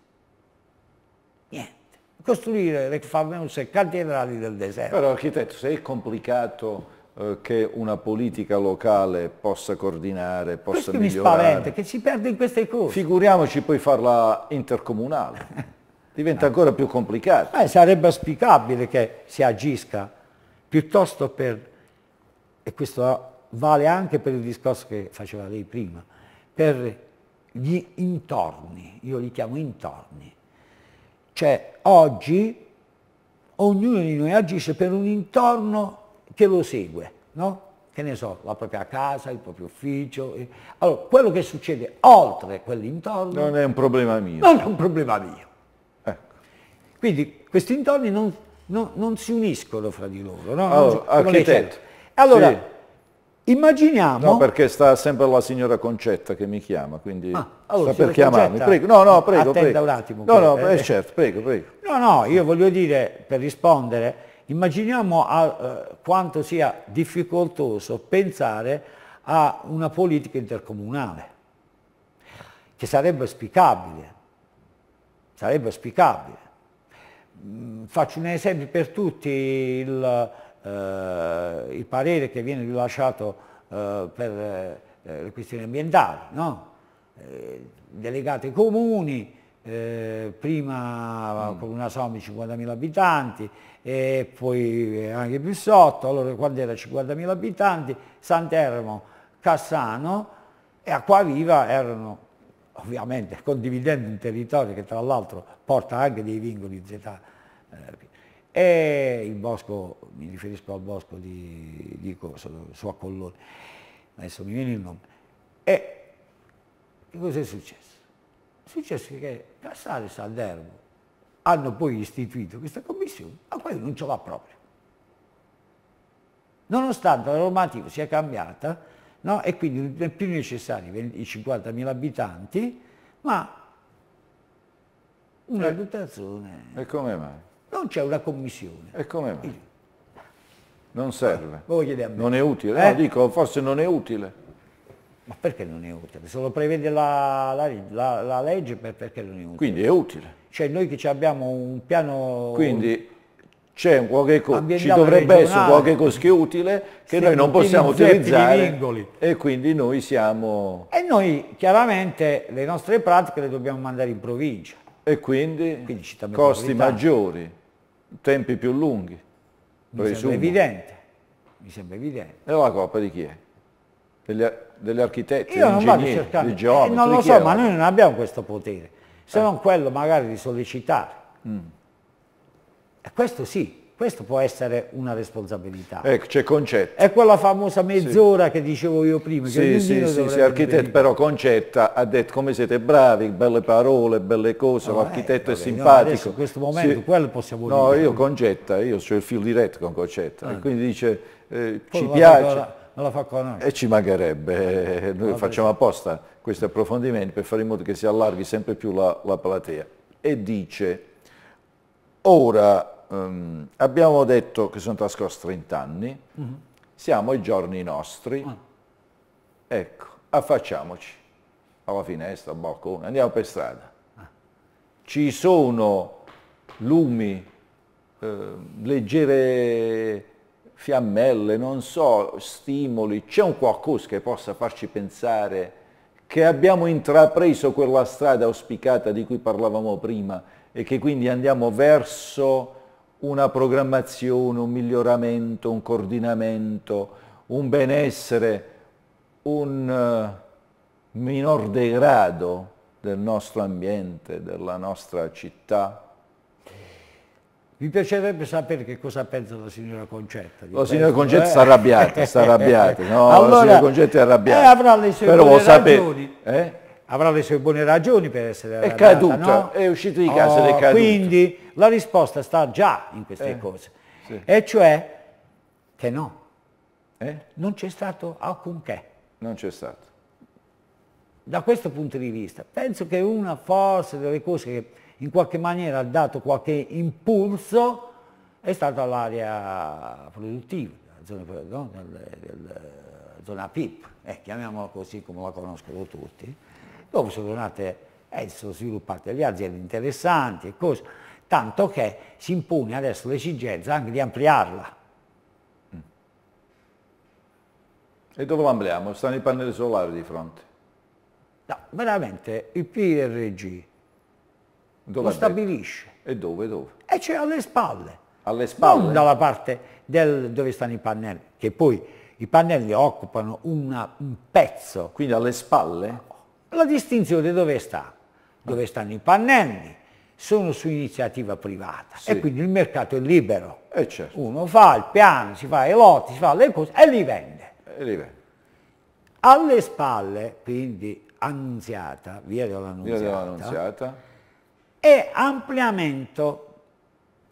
Niente. Costruire le famose cattedrali del deserto. Però architetto, se è complicato eh, che una politica locale possa coordinare, possa Questo migliorare... mi spaventa, che si perde in queste cose. Figuriamoci poi farla intercomunale. [LAUGHS] Diventa ancora più complicato. Eh, sarebbe auspicabile che si agisca piuttosto per, e questo vale anche per il discorso che faceva lei prima, per gli intorni, io li chiamo intorni. Cioè oggi ognuno di noi agisce per un intorno che lo segue, no? Che ne so, la propria casa, il proprio ufficio. Allora, quello che succede oltre quell'intorno... Non è un problema mio. Non è un problema mio. Ecco. Quindi questi intorni non, non, non si uniscono fra di loro, no? Allora, architetto. Certo. Allora, sì. Immaginiamo... No, perché sta sempre la signora Concetta che mi chiama, quindi ah, allora, sta per chiamarmi. Prego, no, no, prego. Attenda prego. un attimo. No, no, eh, eh, certo, prego, prego. No, no, io voglio dire, per rispondere, immaginiamo a, eh, quanto sia difficoltoso pensare a una politica intercomunale, che sarebbe auspicabile, sarebbe auspicabile. Mm, faccio un esempio per tutti, il eh, il parere che viene rilasciato eh, per eh, le questioni ambientali, no? Eh, delegate comuni, eh, prima mm. con una somma di 50.000 abitanti e poi anche più sotto, allora quando era 50.000 abitanti, Sant'Ermo, Cassano e Acquaviva erano ovviamente condividendo un territorio che tra l'altro porta anche dei vincoli zetari e il bosco, mi riferisco al bosco di, dico, Corso, su a Collone, adesso mi viene il nome. E che cosa è successo? È successo che Cassare e Salderno hanno poi istituito questa commissione, a cui non ce va proprio. Nonostante la normativa sia cambiata, no? e quindi non è più necessario i 50.000 abitanti, ma una eh. dotazione. E come mai? Non c'è una commissione. E come mai? Non serve. Eh, non è utile. Eh? No, eh, dico, forse non è utile. Ma perché non è utile? Se lo prevede la, la, la, la legge per, perché non è utile? Quindi è utile. Cioè noi che abbiamo un piano... Quindi c'è un qualche cosa, ci dovrebbe essere qualche cosa che è utile che noi non possiamo utilizzare e quindi noi siamo... E noi chiaramente le nostre pratiche le dobbiamo mandare in provincia e quindi, quindi costi maggiori, tempi più lunghi. Mi presumo. sembra evidente. Mi sembra evidente. E la colpa di chi è? Degli, degli architetti, Io non ingegneri, cercare, degli Eh, non lo so, ma noi non abbiamo questo potere, se eh. non quello magari di sollecitare. Mm. E questo sì, questo può essere una responsabilità. Ecco, c'è concetta. È quella famosa mezz'ora sì. che dicevo io prima. Sì, sì, sì, sì, architetto, però concetta ha detto come siete bravi, belle parole, belle cose, no, l'architetto eh, è simpatico. Adesso, in questo momento sì. quello possiamo dire. No, io concetta, io ho il filo diretto con concetta, eh. quindi dice eh, ci piace. La, la fa conoscere. E ci mancherebbe, eh, noi la facciamo apposta questi approfondimenti per fare in modo che si allarghi sempre più la, la platea. E dice, ora um, abbiamo detto che sono trascorsi 30 anni, uh mhm. -huh. siamo ai giorni nostri, uh ah. -huh. ecco, affacciamoci alla finestra, eh, al balcone, andiamo per strada. Ah. Ci sono lumi, eh, leggere fiammelle, non so, stimoli, c'è un qualcosa che possa farci pensare che abbiamo intrapreso quella strada auspicata di cui parlavamo prima e che quindi andiamo verso una programmazione, un miglioramento, un coordinamento, un benessere, un eh, minor degrado del nostro ambiente, della nostra città. Mi piacerebbe sapere che cosa pensa la signora Concetta. La signora Concetta eh? sta arrabbiata, sta arrabbiata. [LAUGHS] No, allora, la signora Concetta è arrabbiata. Eh, avrà le sue Però ragioni. Eh? avrà le sue buone ragioni per essere è arrabbiata, caduta, no? è uscito di casa oh, ed è oh, caduto. Quindi la risposta sta già in queste eh, cose, sì. e cioè che no, eh? non c'è stato alcunché. Non c'è stato. Da questo punto di vista, penso che una forse delle cose che in qualche maniera ha dato qualche impulso è stata l'area produttiva, la zona, no, del, del, zona PIP, eh, chiamiamola così come la conoscono tutti, dopo sono tornate e eh, sono sviluppate le aziende interessanti e cose, tanto che si impone adesso l'esigenza anche di ampliarla. E dove lo ampliamo? Stanno i pannelli solari di fronte. No, veramente il PRG dove lo stabilisce. E dove? dove? E c'è alle spalle. Alle spalle? Non dalla parte del, dove stanno i pannelli, che poi i pannelli occupano una, un pezzo. Quindi alle spalle? La distinzione dove sta? Dove stanno i pannelli? Sono su iniziativa privata sì. e quindi il mercato è libero. Eh certo. Uno fa il piano, si fa i lotti, si fa le cose e li vende. E li vende. Alle spalle, quindi annunziata, via dell'annunziata, via dell'annunziata. è ampliamento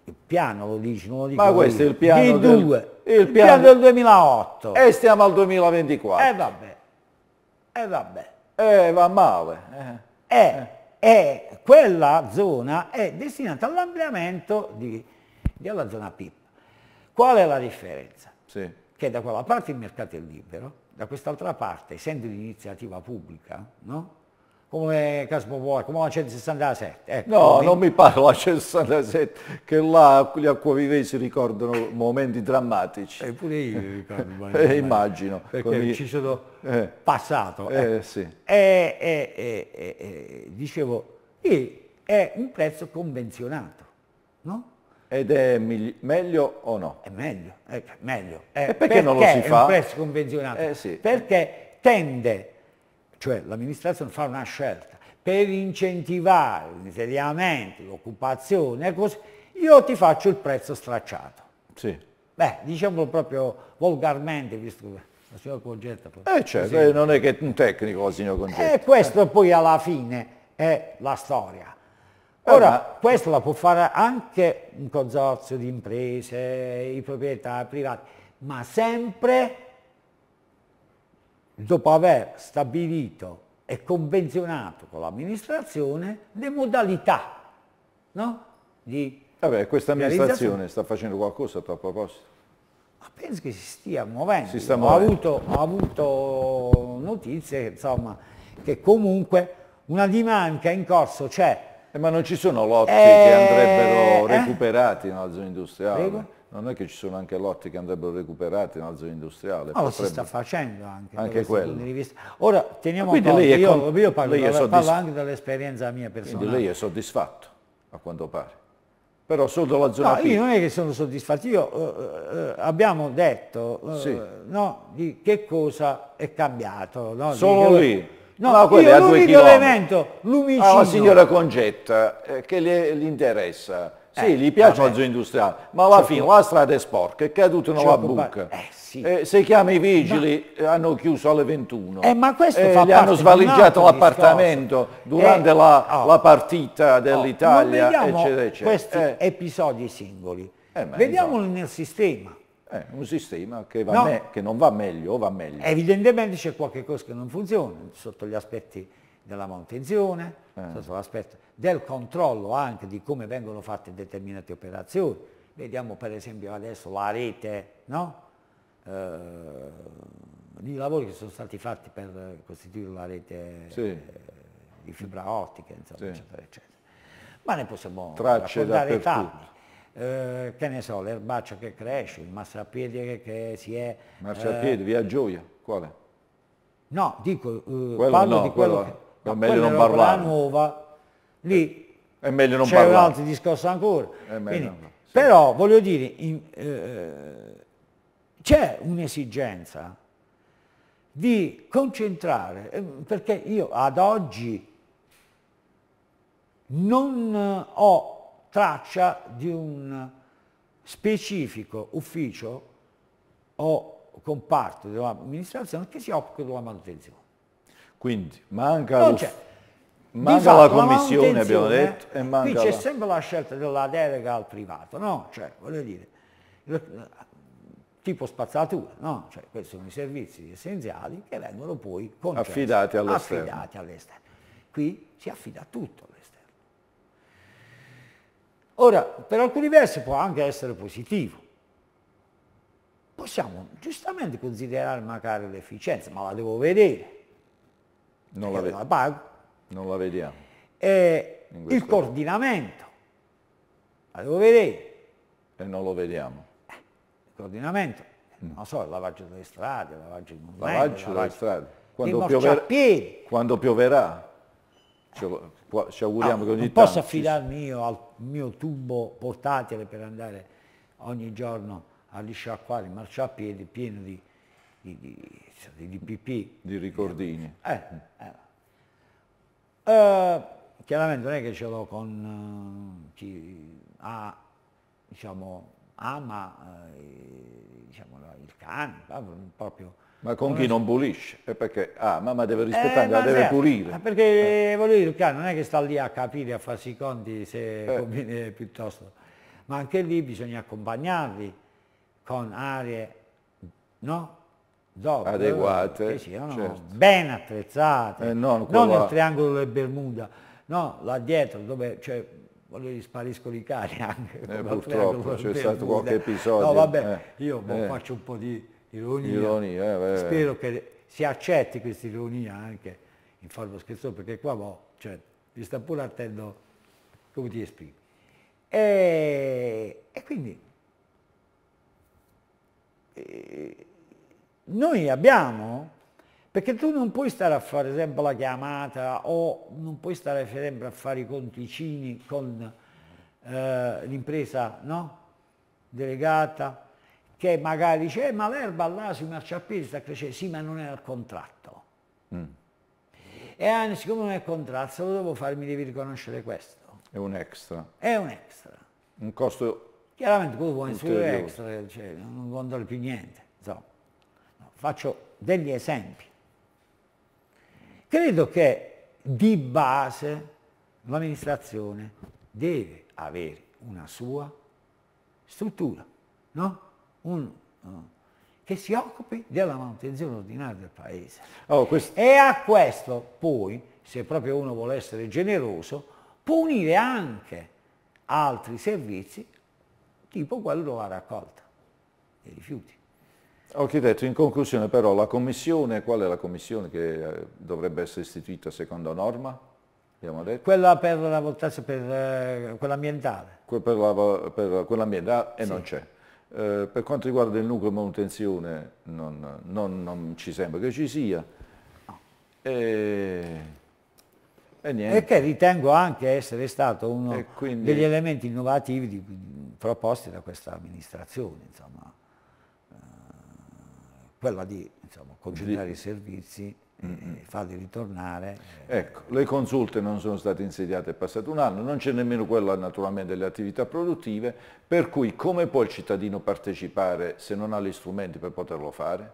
il piano lo dici, non lo dico. Ma questo io. è il piano, del, il il piano, piano del 2008. E stiamo al 2024. E eh vabbè. E eh vabbè. Eh, va male. Eh. E, eh. e eh. eh, quella zona è destinata all'ampliamento di, della zona PIP. Qual è la differenza? Sì. Che da quella parte il mercato è libero, da quest'altra parte, essendo di iniziativa pubblica, no? come Casmo vuole, come la 167. Ecco, no, quindi... non mi pare la 167, che là gli acquavivesi ricordano momenti drammatici. Eppure io ricordo. [LAUGHS] eh, immagino. Perché gli... ci sono eh. passato. Eh, ecco. sì. dicevo, è un prezzo convenzionato, no? Ed è meglio o no? È meglio, è meglio. È perché, perché, non lo si fa? È un prezzo convenzionato. Eh, sì. Perché tende cioè l'amministrazione fa una scelta per incentivare l'insediamento, l'occupazione così, io ti faccio il prezzo stracciato. Sì. Beh, diciamolo proprio volgarmente, visto che la signora Congetta... Eh certo, così. Eh, non è che un tecnico, la signora Congetta. E eh, questo eh. poi alla fine è la storia. Eh, Ora, ma... questo la può fare anche un consorzio di imprese, i proprietari privati, ma sempre dopo aver stabilito e convenzionato con l'amministrazione le modalità no? di Vabbè, questa amministrazione sta facendo qualcosa a tuo proposito? Ma penso che si stia muovendo. Si sta muovendo. Ho, avuto, ho, avuto, notizie insomma, che comunque una dimanca in corso c'è. Eh, ma non ci sono lotti eh, che andrebbero eh. recuperati eh? nella zona industriale? Prego? non è che ci sono anche lotti che andrebbero recuperati nella zona industriale. No, potrebbe... si sta facendo anche. Anche quello. Ora teniamo conto, lei io, con... io parlo, soddisf... parlo anche dall'esperienza mia personale. Quindi lei è soddisfatto, a quanto pare. Però sotto la zona no, P. io non è che sono soddisfatto, io, eh, eh, eh, abbiamo detto eh, sì. no, di che cosa è cambiato. No? Solo di... lì. No, no quello è a due chilometri. Ah, l'umicino. Alla signora Congetta, eh, che gli interessa eh, sì, gli piace vabbè. il zoo industriale, ma alla fine la strada è sporca, è caduto nella buca. Eh, sì. eh, se chiami i vigili ma... Eh, hanno chiuso alle 21. Eh, ma questo eh, fa gli hanno svaligiato l'appartamento durante eh, la, oh, la, partita oh, dell'Italia, oh, eccetera, eccetera. Questi episodi singoli. Vediamoli esatto. nel sistema. È un sistema che, no. me, che, non va meglio o va meglio. Evidentemente c'è qualche cosa che non funziona sotto gli aspetti della manutenzione, sotto l'aspetto del controllo anche di come vengono fatte determinate operazioni. Vediamo per esempio adesso la rete no? eh, i lavori che sono stati fatti per costituire la rete sì. eh, di fibra ottica, insomma, sì. eccetera, eccetera. Ma ne possiamo Tracce raccontare tanti. Eh, che ne so, l'erbaccia che cresce, il marciapiede che, che si è... Marciapiede, eh, via Gioia, quale? No, dico, eh, parlo no, di quello, quello che... No, meglio non parlare. nuova lì è meglio non c'è parlare. un altro discorso ancora. Quindi, sì. Però voglio dire, in, eh, c'è un'esigenza di concentrare, eh, perché io ad oggi non ho traccia di un specifico ufficio o comparto dell'amministrazione che si occupa della manutenzione. Quindi manca... Non c'è. Manca fatto, la commissione, abbiamo detto. E Eh, qui c'è la... sempre la scelta della delega al privato, no? Cioè, voglio dire, tipo spazzatura, no? Cioè, questi sono i servizi essenziali che vengono poi concessi, affidati all'esterno. Affidati Qui si affida tutto all'esterno. Ora, per alcuni versi può anche essere positivo. Possiamo giustamente considerare magari l'efficienza, ma la devo vedere. Non la, la pago non la vediamo. Eh, il coordinamento, la devo vedere. E non lo vediamo. Eh, il coordinamento, mm. non so, il lavaggio delle strade, il lavaggio di monumenti. Lavaggio delle strade. Quando, piover... quando pioverà, ce lo... ci auguriamo ah, che ogni non tanto... Non posso affidarmi io al mio tubo portatile per andare ogni giorno a risciacquare il marciapiede pieno di, di, di, di, di pipì. Di ricordini. Eh, eh. Eh, chiaramente non è che ce l'ho con eh, chi ha, diciamo, ama eh, diciamo, il cane, proprio... Ma con chi non pulisce? È perché ama, ah, ma deve eh, rispettare, eh, la deve certo, pulire. Perché eh. eh. voglio dire, il cane non è che sta lì a capire, a farsi i conti se eh. conviene piuttosto, ma anche lì bisogna accompagnarli con aree, no? Dog, eh? adeguate, che siano certo. ben attrezzate, eh, non, non nel triangolo delle Bermuda, no, là dietro dove cioè, voglio dire, spariscono i cani [LAUGHS] anche. Eh, purtroppo c'è stato qualche episodio. No, vabbè, eh, io boh, eh. faccio un po' di ironia, ironia beh, spero che si accetti questa ironia anche in forma scherzosa, perché qua boh, cioè, mi sta pure attendo come ti esprimi. E, e quindi... E, noi abbiamo, perché tu non puoi stare a fare sempre la chiamata o non puoi stare sempre a fare i conticini con eh, l'impresa no? delegata che magari dice eh, ma l'erba là sui marciapiedi sta crescendo, sì ma non è al contratto. Mm. E anzi, siccome non è contratto, lo devo fare, devi riconoscere questo. È un extra. È un extra. Un costo... Chiaramente tu vuoi un extra, cioè, non conta più niente. Faccio degli esempi. Credo che di base l'amministrazione deve avere una sua struttura, no? Un, no? Eh, che si occupi della manutenzione ordinaria del paese. Oh, e a questo poi, se proprio uno vuole essere generoso, può unire anche altri servizi, tipo quello della raccolta dei rifiuti. Architetto, in conclusione però la commissione, qual è la commissione che eh, dovrebbe essere istituita secondo norma? Quella per la voltaggio, per eh, quella ambientale. Que per, la, per quella ambientale ah, e sì. non c'è. Eh, per quanto riguarda il nucleo manutenzione non, non, non ci sembra che ci sia. No. E, e niente. che ritengo anche essere stato uno quindi... degli elementi innovativi di, proposti da questa amministrazione. Insomma quella di diciamo, congeniare di... i servizi mm-hmm. e mm, mm. farli ritornare. Ecco, le consulte non sono state insediate, è passato un anno, non c'è nemmeno quella naturalmente delle attività produttive, per cui come può il cittadino partecipare se non ha gli strumenti per poterlo fare?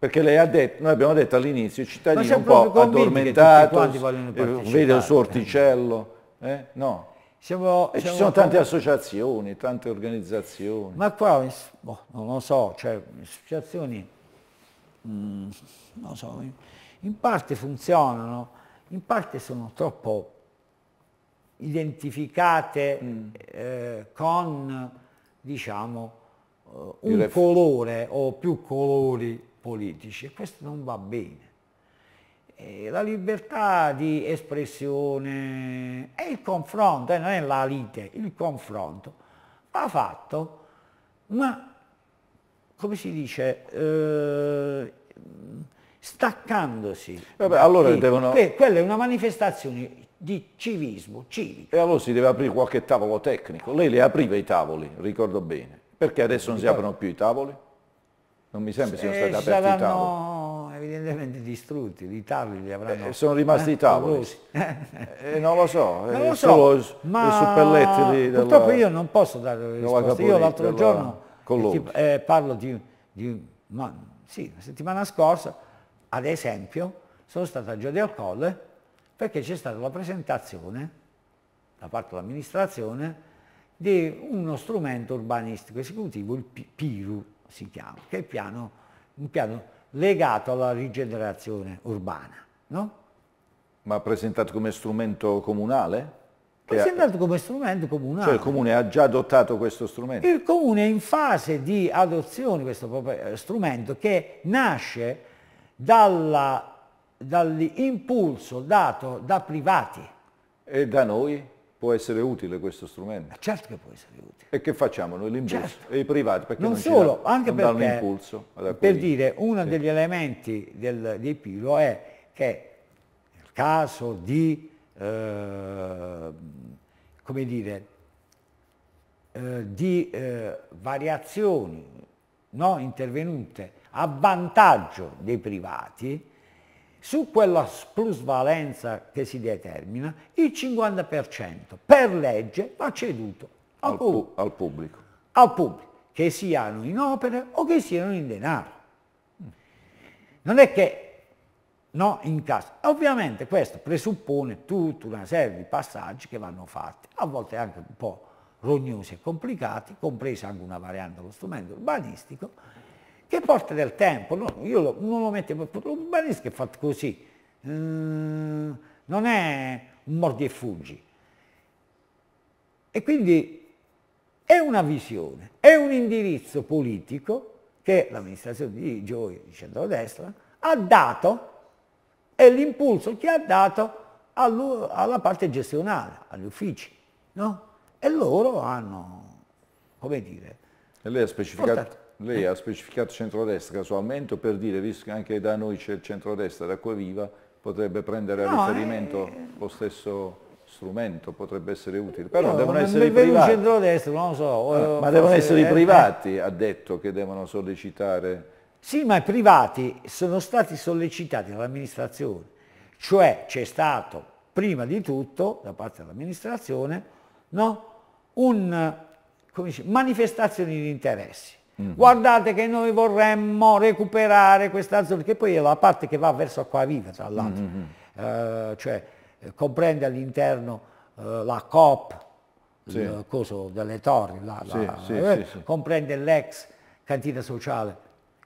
Perché lei ha detto, noi abbiamo detto all'inizio, il cittadino è un po' addormentato, eh, vede il suo orticello, eh? no? Siamo, e siamo ci sono tante come... associazioni, tante organizzazioni. Ma qua, boh, non lo so, cioè, associazioni, mm, non so, in, in, parte funzionano, in parte sono troppo identificate mm. eh, con, diciamo, eh, un colore o più colori politici e questo non va bene. Eh, la libertà di espressione e il confronto, eh, non è la lite, il confronto va fatto, ma come si dice, eh, staccandosi. Vabbè, allora e, devono... que quella è una manifestazione di civismo, civico. E allora si deve aprire qualche tavolo tecnico. Lei le apriva i tavoli, ricordo bene. Perché adesso non si aprono più i tavoli? Non mi sembra siano eh, stati aperti saranno... i tavoli evidentemente distrutti, i tavoli li avranno... Eh, sono rimasti eh, i tavoli? [LAUGHS] eh, non lo so, non eh, lo so solo ma i suppelletti della, Purtroppo io non posso dare risposta. io l'altro giorno ti, eh, parlo di, di ma, sì, la settimana scorsa, ad esempio, sono stato a Giodeo Colle perché c'è stata la presentazione da parte dell'amministrazione di uno strumento urbanistico esecutivo, il PIRU si chiama, che è piano, un piano legato alla rigenerazione urbana. No? Ma presentato come strumento comunale? Presentato come strumento comunale. Cioè il Comune ha già adottato questo strumento? Il Comune è in fase di adozione di questo eh, strumento che nasce dalla, dall'impulso dato da privati. E da noi? Può essere utile questo strumento? certo che può essere utile. E che facciamo noi l'imbusto? Certo. E i privati perché non, non solo, dà, anche non perché, impulso? Per dire, uno sì. degli elementi del, dei Pilo è che nel caso di, eh, come dire, eh, di eh, variazioni no, intervenute a vantaggio dei privati, su quella plusvalenza che si determina, il 50% per legge va ceduto al, pu al, pubblico. Al pubblico, che siano in opere o che siano in denaro. Non è che no in casa. Ovviamente questo presuppone tutta una serie di passaggi che vanno fatti, a volte anche un po' rognosi e complicati, compresa anche una variante dello strumento urbanistico, che porta del tempo, no, io lo, non lo metto, lo banisco è fatto così, mm, non è un mordi e fuggi. E quindi è una visione, è un indirizzo politico che l'amministrazione di Gioi di centrodestra ha dato, è l'impulso che ha dato alla parte gestionale, agli uffici, no? E loro hanno, come dire... E lei ha specificato, lei eh. ha specificato centrodestra casualmente per dire, visto che anche da noi c'è il centrodestra, da viva, potrebbe prendere a no, eh, riferimento eh... lo stesso strumento, potrebbe essere utile. Però no, devono essere i privati. Un centrodestra, non lo so. Eh, ma devono essere i eh, privati, ha detto, che devono sollecitare. Sì, ma i privati sono stati sollecitati dall'amministrazione. Cioè c'è stato, prima di tutto, da parte dell'amministrazione, no? un, come dice, manifestazione di interessi. Mm. Guardate che noi vorremmo recuperare questa zona, che poi è la parte che va verso Acquaviva, tra mhm, l'altro, mm. eh, cioè eh, comprende all'interno eh, la COP, sì. il coso delle torri, la, sì, la, sì, eh, comprende l'ex cantina sociale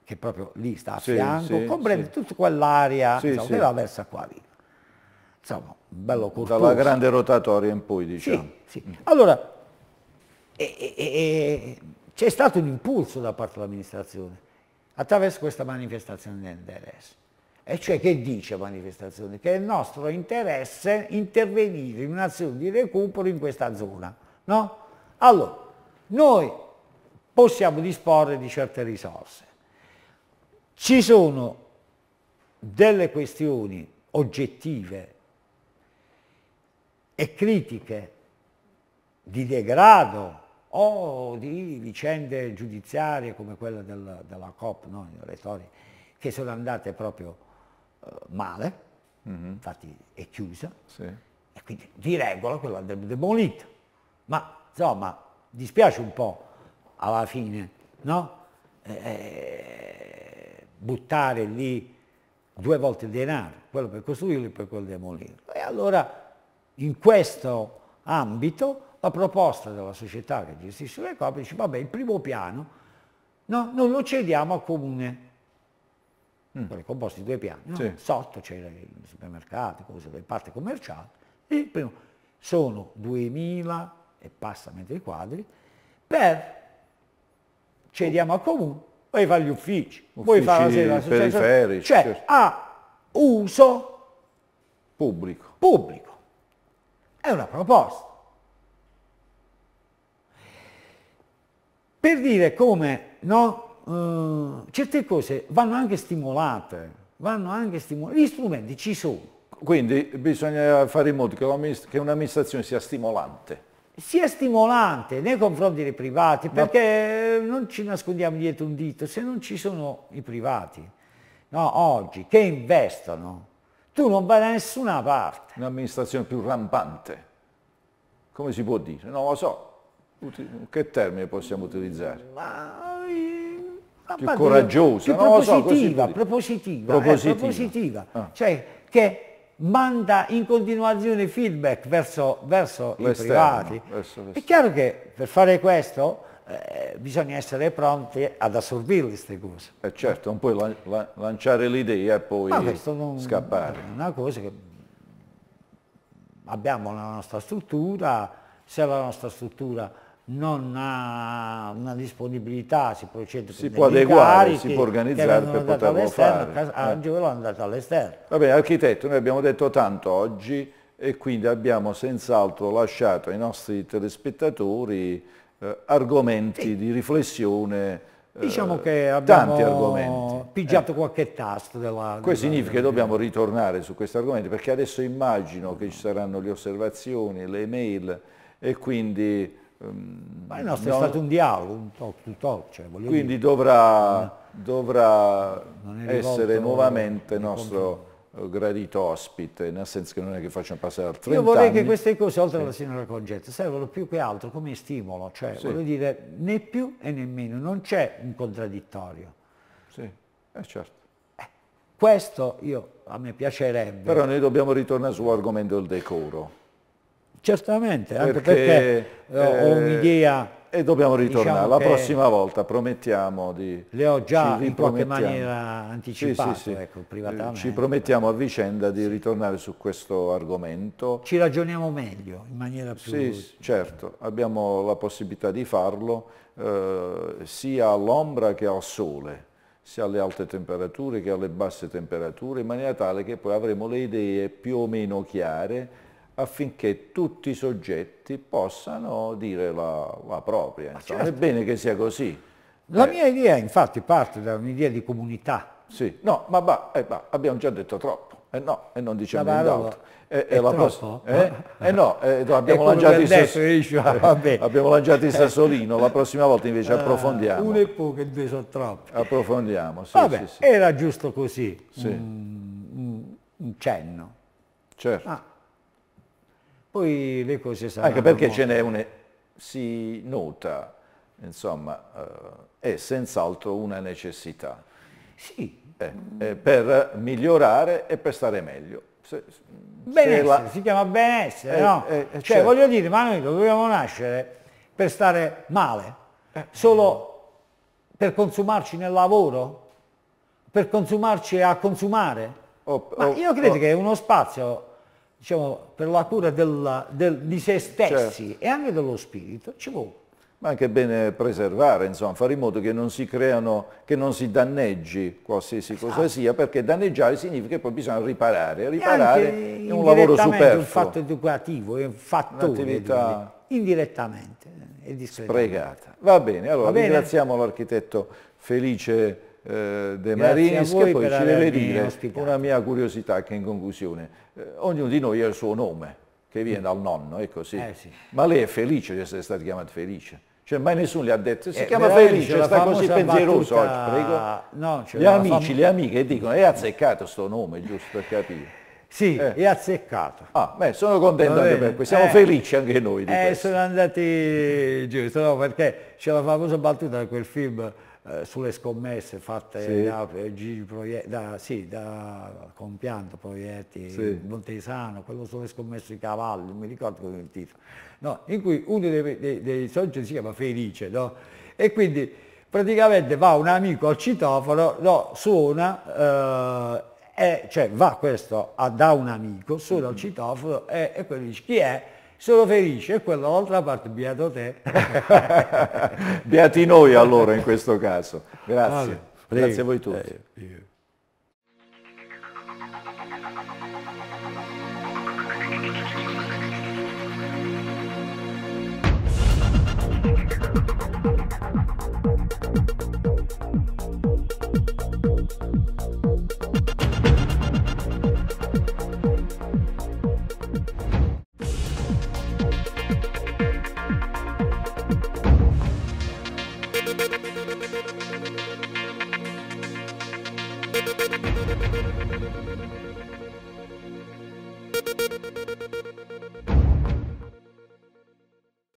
che proprio lì sta a fianco, comprende tutta quell'area insomma, che va verso Acquaviva. Insomma, bello corposo. Dalla grande rotatoria in poi, diciamo. Allora, e, e, e, c'è stato un impulso da parte dell'amministrazione attraverso questa manifestazione di interesse. E cioè che dice manifestazione? Che è il nostro interesse intervenire in un'azione di recupero in questa zona. No? Allora, noi possiamo disporre di certe risorse. Ci sono delle questioni oggettive e critiche di degrado o di vicende giudiziarie come quella del, della COP, no? le storie, che sono andate proprio uh, male, mm-hmm. infatti è chiusa, sì. e quindi di regola quella andrebbe demolita. Ma insomma, dispiace un po' alla fine, no? Eh, eh, buttare lì due volte il denaro, quello per costruirlo e per quello demolirlo. E allora in questo ambito la proposta della società che gestisce le copie dice vabbè il primo piano no, non lo cediamo al comune. Mm. Sono composti due piani, no? sì. sotto c'era il supermercato, cose, le parti commerciali, il primo, sono 2000 e passa metri quadri per cediamo al comune, poi fa gli uffici, uffici poi fa la sede periferici, cioè certo. a uso pubblico. pubblico. È una proposta. per dire come no, eh, certe cose vanno anche stimolate, vanno anche stimolate, gli strumenti ci sono. Quindi bisogna fare in modo che un'amministrazione sia stimolante sia stimolante nei confronti dei privati, perché Ma... non ci nascondiamo dietro un dito, se non ci sono i privati no, oggi che investono, tu non vai da nessuna parte. Un'amministrazione più rampante, come si può dire? Non lo so. Che termine possiamo utilizzare? Ma, che coraggiosa, che propositiva, no, so, propositiva, propositiva. Eh, propositiva. Ah. Cioè, che manda in continuazione feedback verso, verso i privati. verso. È chiaro che per fare questo eh, bisogna essere pronti ad assorbire queste cose. Eh certo, non puoi la, la, lanciare l'idea e poi non, scappare. È una cosa che abbiamo la nostra struttura, se la nostra struttura non ha una disponibilità, si procede si può adeguare, si può organizzare per poterlo fare. Eh. Angelo è andato all'esterno. Va bene, architetto, noi abbiamo detto tanto oggi e quindi abbiamo senz'altro lasciato ai nostri telespettatori eh, argomenti sì. di riflessione eh, Diciamo che abbiamo pigiato eh. qualche tasto della... Questo della... significa che dobbiamo ritornare su questi argomenti, perché adesso immagino che ci saranno le osservazioni, le mail e quindi Um, Ma il nostro no, è stato un dialogo, un talk to talk. Cioè, quindi dire, dovrà, non, dovrà essere nuovamente nostro eh, gradito ospite, nel senso che non è che facciamo passare 30 Io vorrei anni. che queste cose, oltre alla signora Congetta, servono più che altro come stimolo, cioè sì. voglio dire né più e né meno, non c'è un contraddittorio. Sì, eh, certo. Eh, questo io, a me piacerebbe. Però noi dobbiamo ritornare sull'argomento del decoro. Certamente, anche perché, perché eh, ho un'idea... E dobbiamo diciamo ritornare, diciamo la prossima volta promettiamo di... Le ho già in qualche maniera anticipato, sì, sì, sì. Ecco, privatamente. Ci promettiamo a vicenda di ritornare su questo argomento. Ci ragioniamo meglio, in maniera più... Sì, certo, abbiamo la possibilità di farlo eh, sia all'ombra che al sole sia alle alte temperature che alle basse temperature, in maniera tale che poi avremo le idee più o meno chiare affinché tutti i soggetti possano dire la, la propria. Insomma. Certo. È bene che sia così. La eh. mia idea infatti parte da un'idea di comunità. Sì, no, ma bah, eh, bah, abbiamo già detto troppo. Eh no, e eh, non diciamo nient'altro. Eh, è, è eh, la prossima, eh? eh no, eh, [LAUGHS] ah, [LAUGHS] abbiamo, lanciato i Sass- dice, eh, abbiamo lanciato il Sassolino, la prossima volta invece [LAUGHS] ah, approfondiamo. Uno è poco e due sono troppi. Approfondiamo, sì, vabbè, sì, sì. Era giusto così, sì. un, un cenno. Certo. Ah. Poi le cose saranno... Anche perché molto... ce n'è una... si nota, insomma, eh, è senz'altro una necessità. Sì. Eh, eh, per migliorare e per stare meglio. Se, se benessere, la... si chiama benessere, eh, no? Eh, cioè, certo. voglio dire, ma noi dobbiamo nascere per stare male, eh. solo per consumarci nel lavoro, per consumarci a consumare. Oh, oh, io credo oh. che uno spazio diciamo, per la cura della, del, di se stessi certo. e anche dello spirito ci vuole. Ma anche bene preservare, insomma, fare in modo che non si creano, che non si danneggi qualsiasi esatto. cosa sia, perché danneggiare significa che poi bisogna riparare. Riparare è un lavoro superfluo. è un fatto educativo, è un fattore. Indirettamente. È eh, Sprecata. Va bene, allora Va bene. ringraziamo l'architetto Felice eh, De Marinis che poi ci deve dire ospitato. una mia curiosità che in conclusione, eh, ognuno di noi ha il suo nome che viene mm. dal nonno, è così, ecco, eh, sì. ma lei è felice di essere stato chiamato Felice? Cioè mai nessuno le ha detto, si eh, chiama Felice, sta così pensieroso battuta... oggi, prego. No, Gli amici, fam... le amiche dicono, è azzeccato sto nome, giusto per capire. Sì, eh. è azzeccato. Ah, beh, sono contento anche per questo, siamo eh. felici anche noi di eh, questo. Sono andati giusto, no, perché c'è la famosa battuta di quel film eh, sulle scommesse fatte sì. da, Proietti, da, sì, da Compianto, Proietti, sì. Montesano, quello sulle scommesse di cavalli, non mi ricordo come è il titolo, no? in cui uno dei, dei, dei soggetti si chiama Felice no? e quindi praticamente va un amico al citofono, no, suona, eh, e, cioè va questo a, da un amico, suona mm. al mm-hmm. citofono e, e quello dice chi è? sono felice e quello dall'altra parte beato te. [LAUGHS] Beati noi allora in questo caso. Grazie. Allora, Grazie a voi tutti. Eh,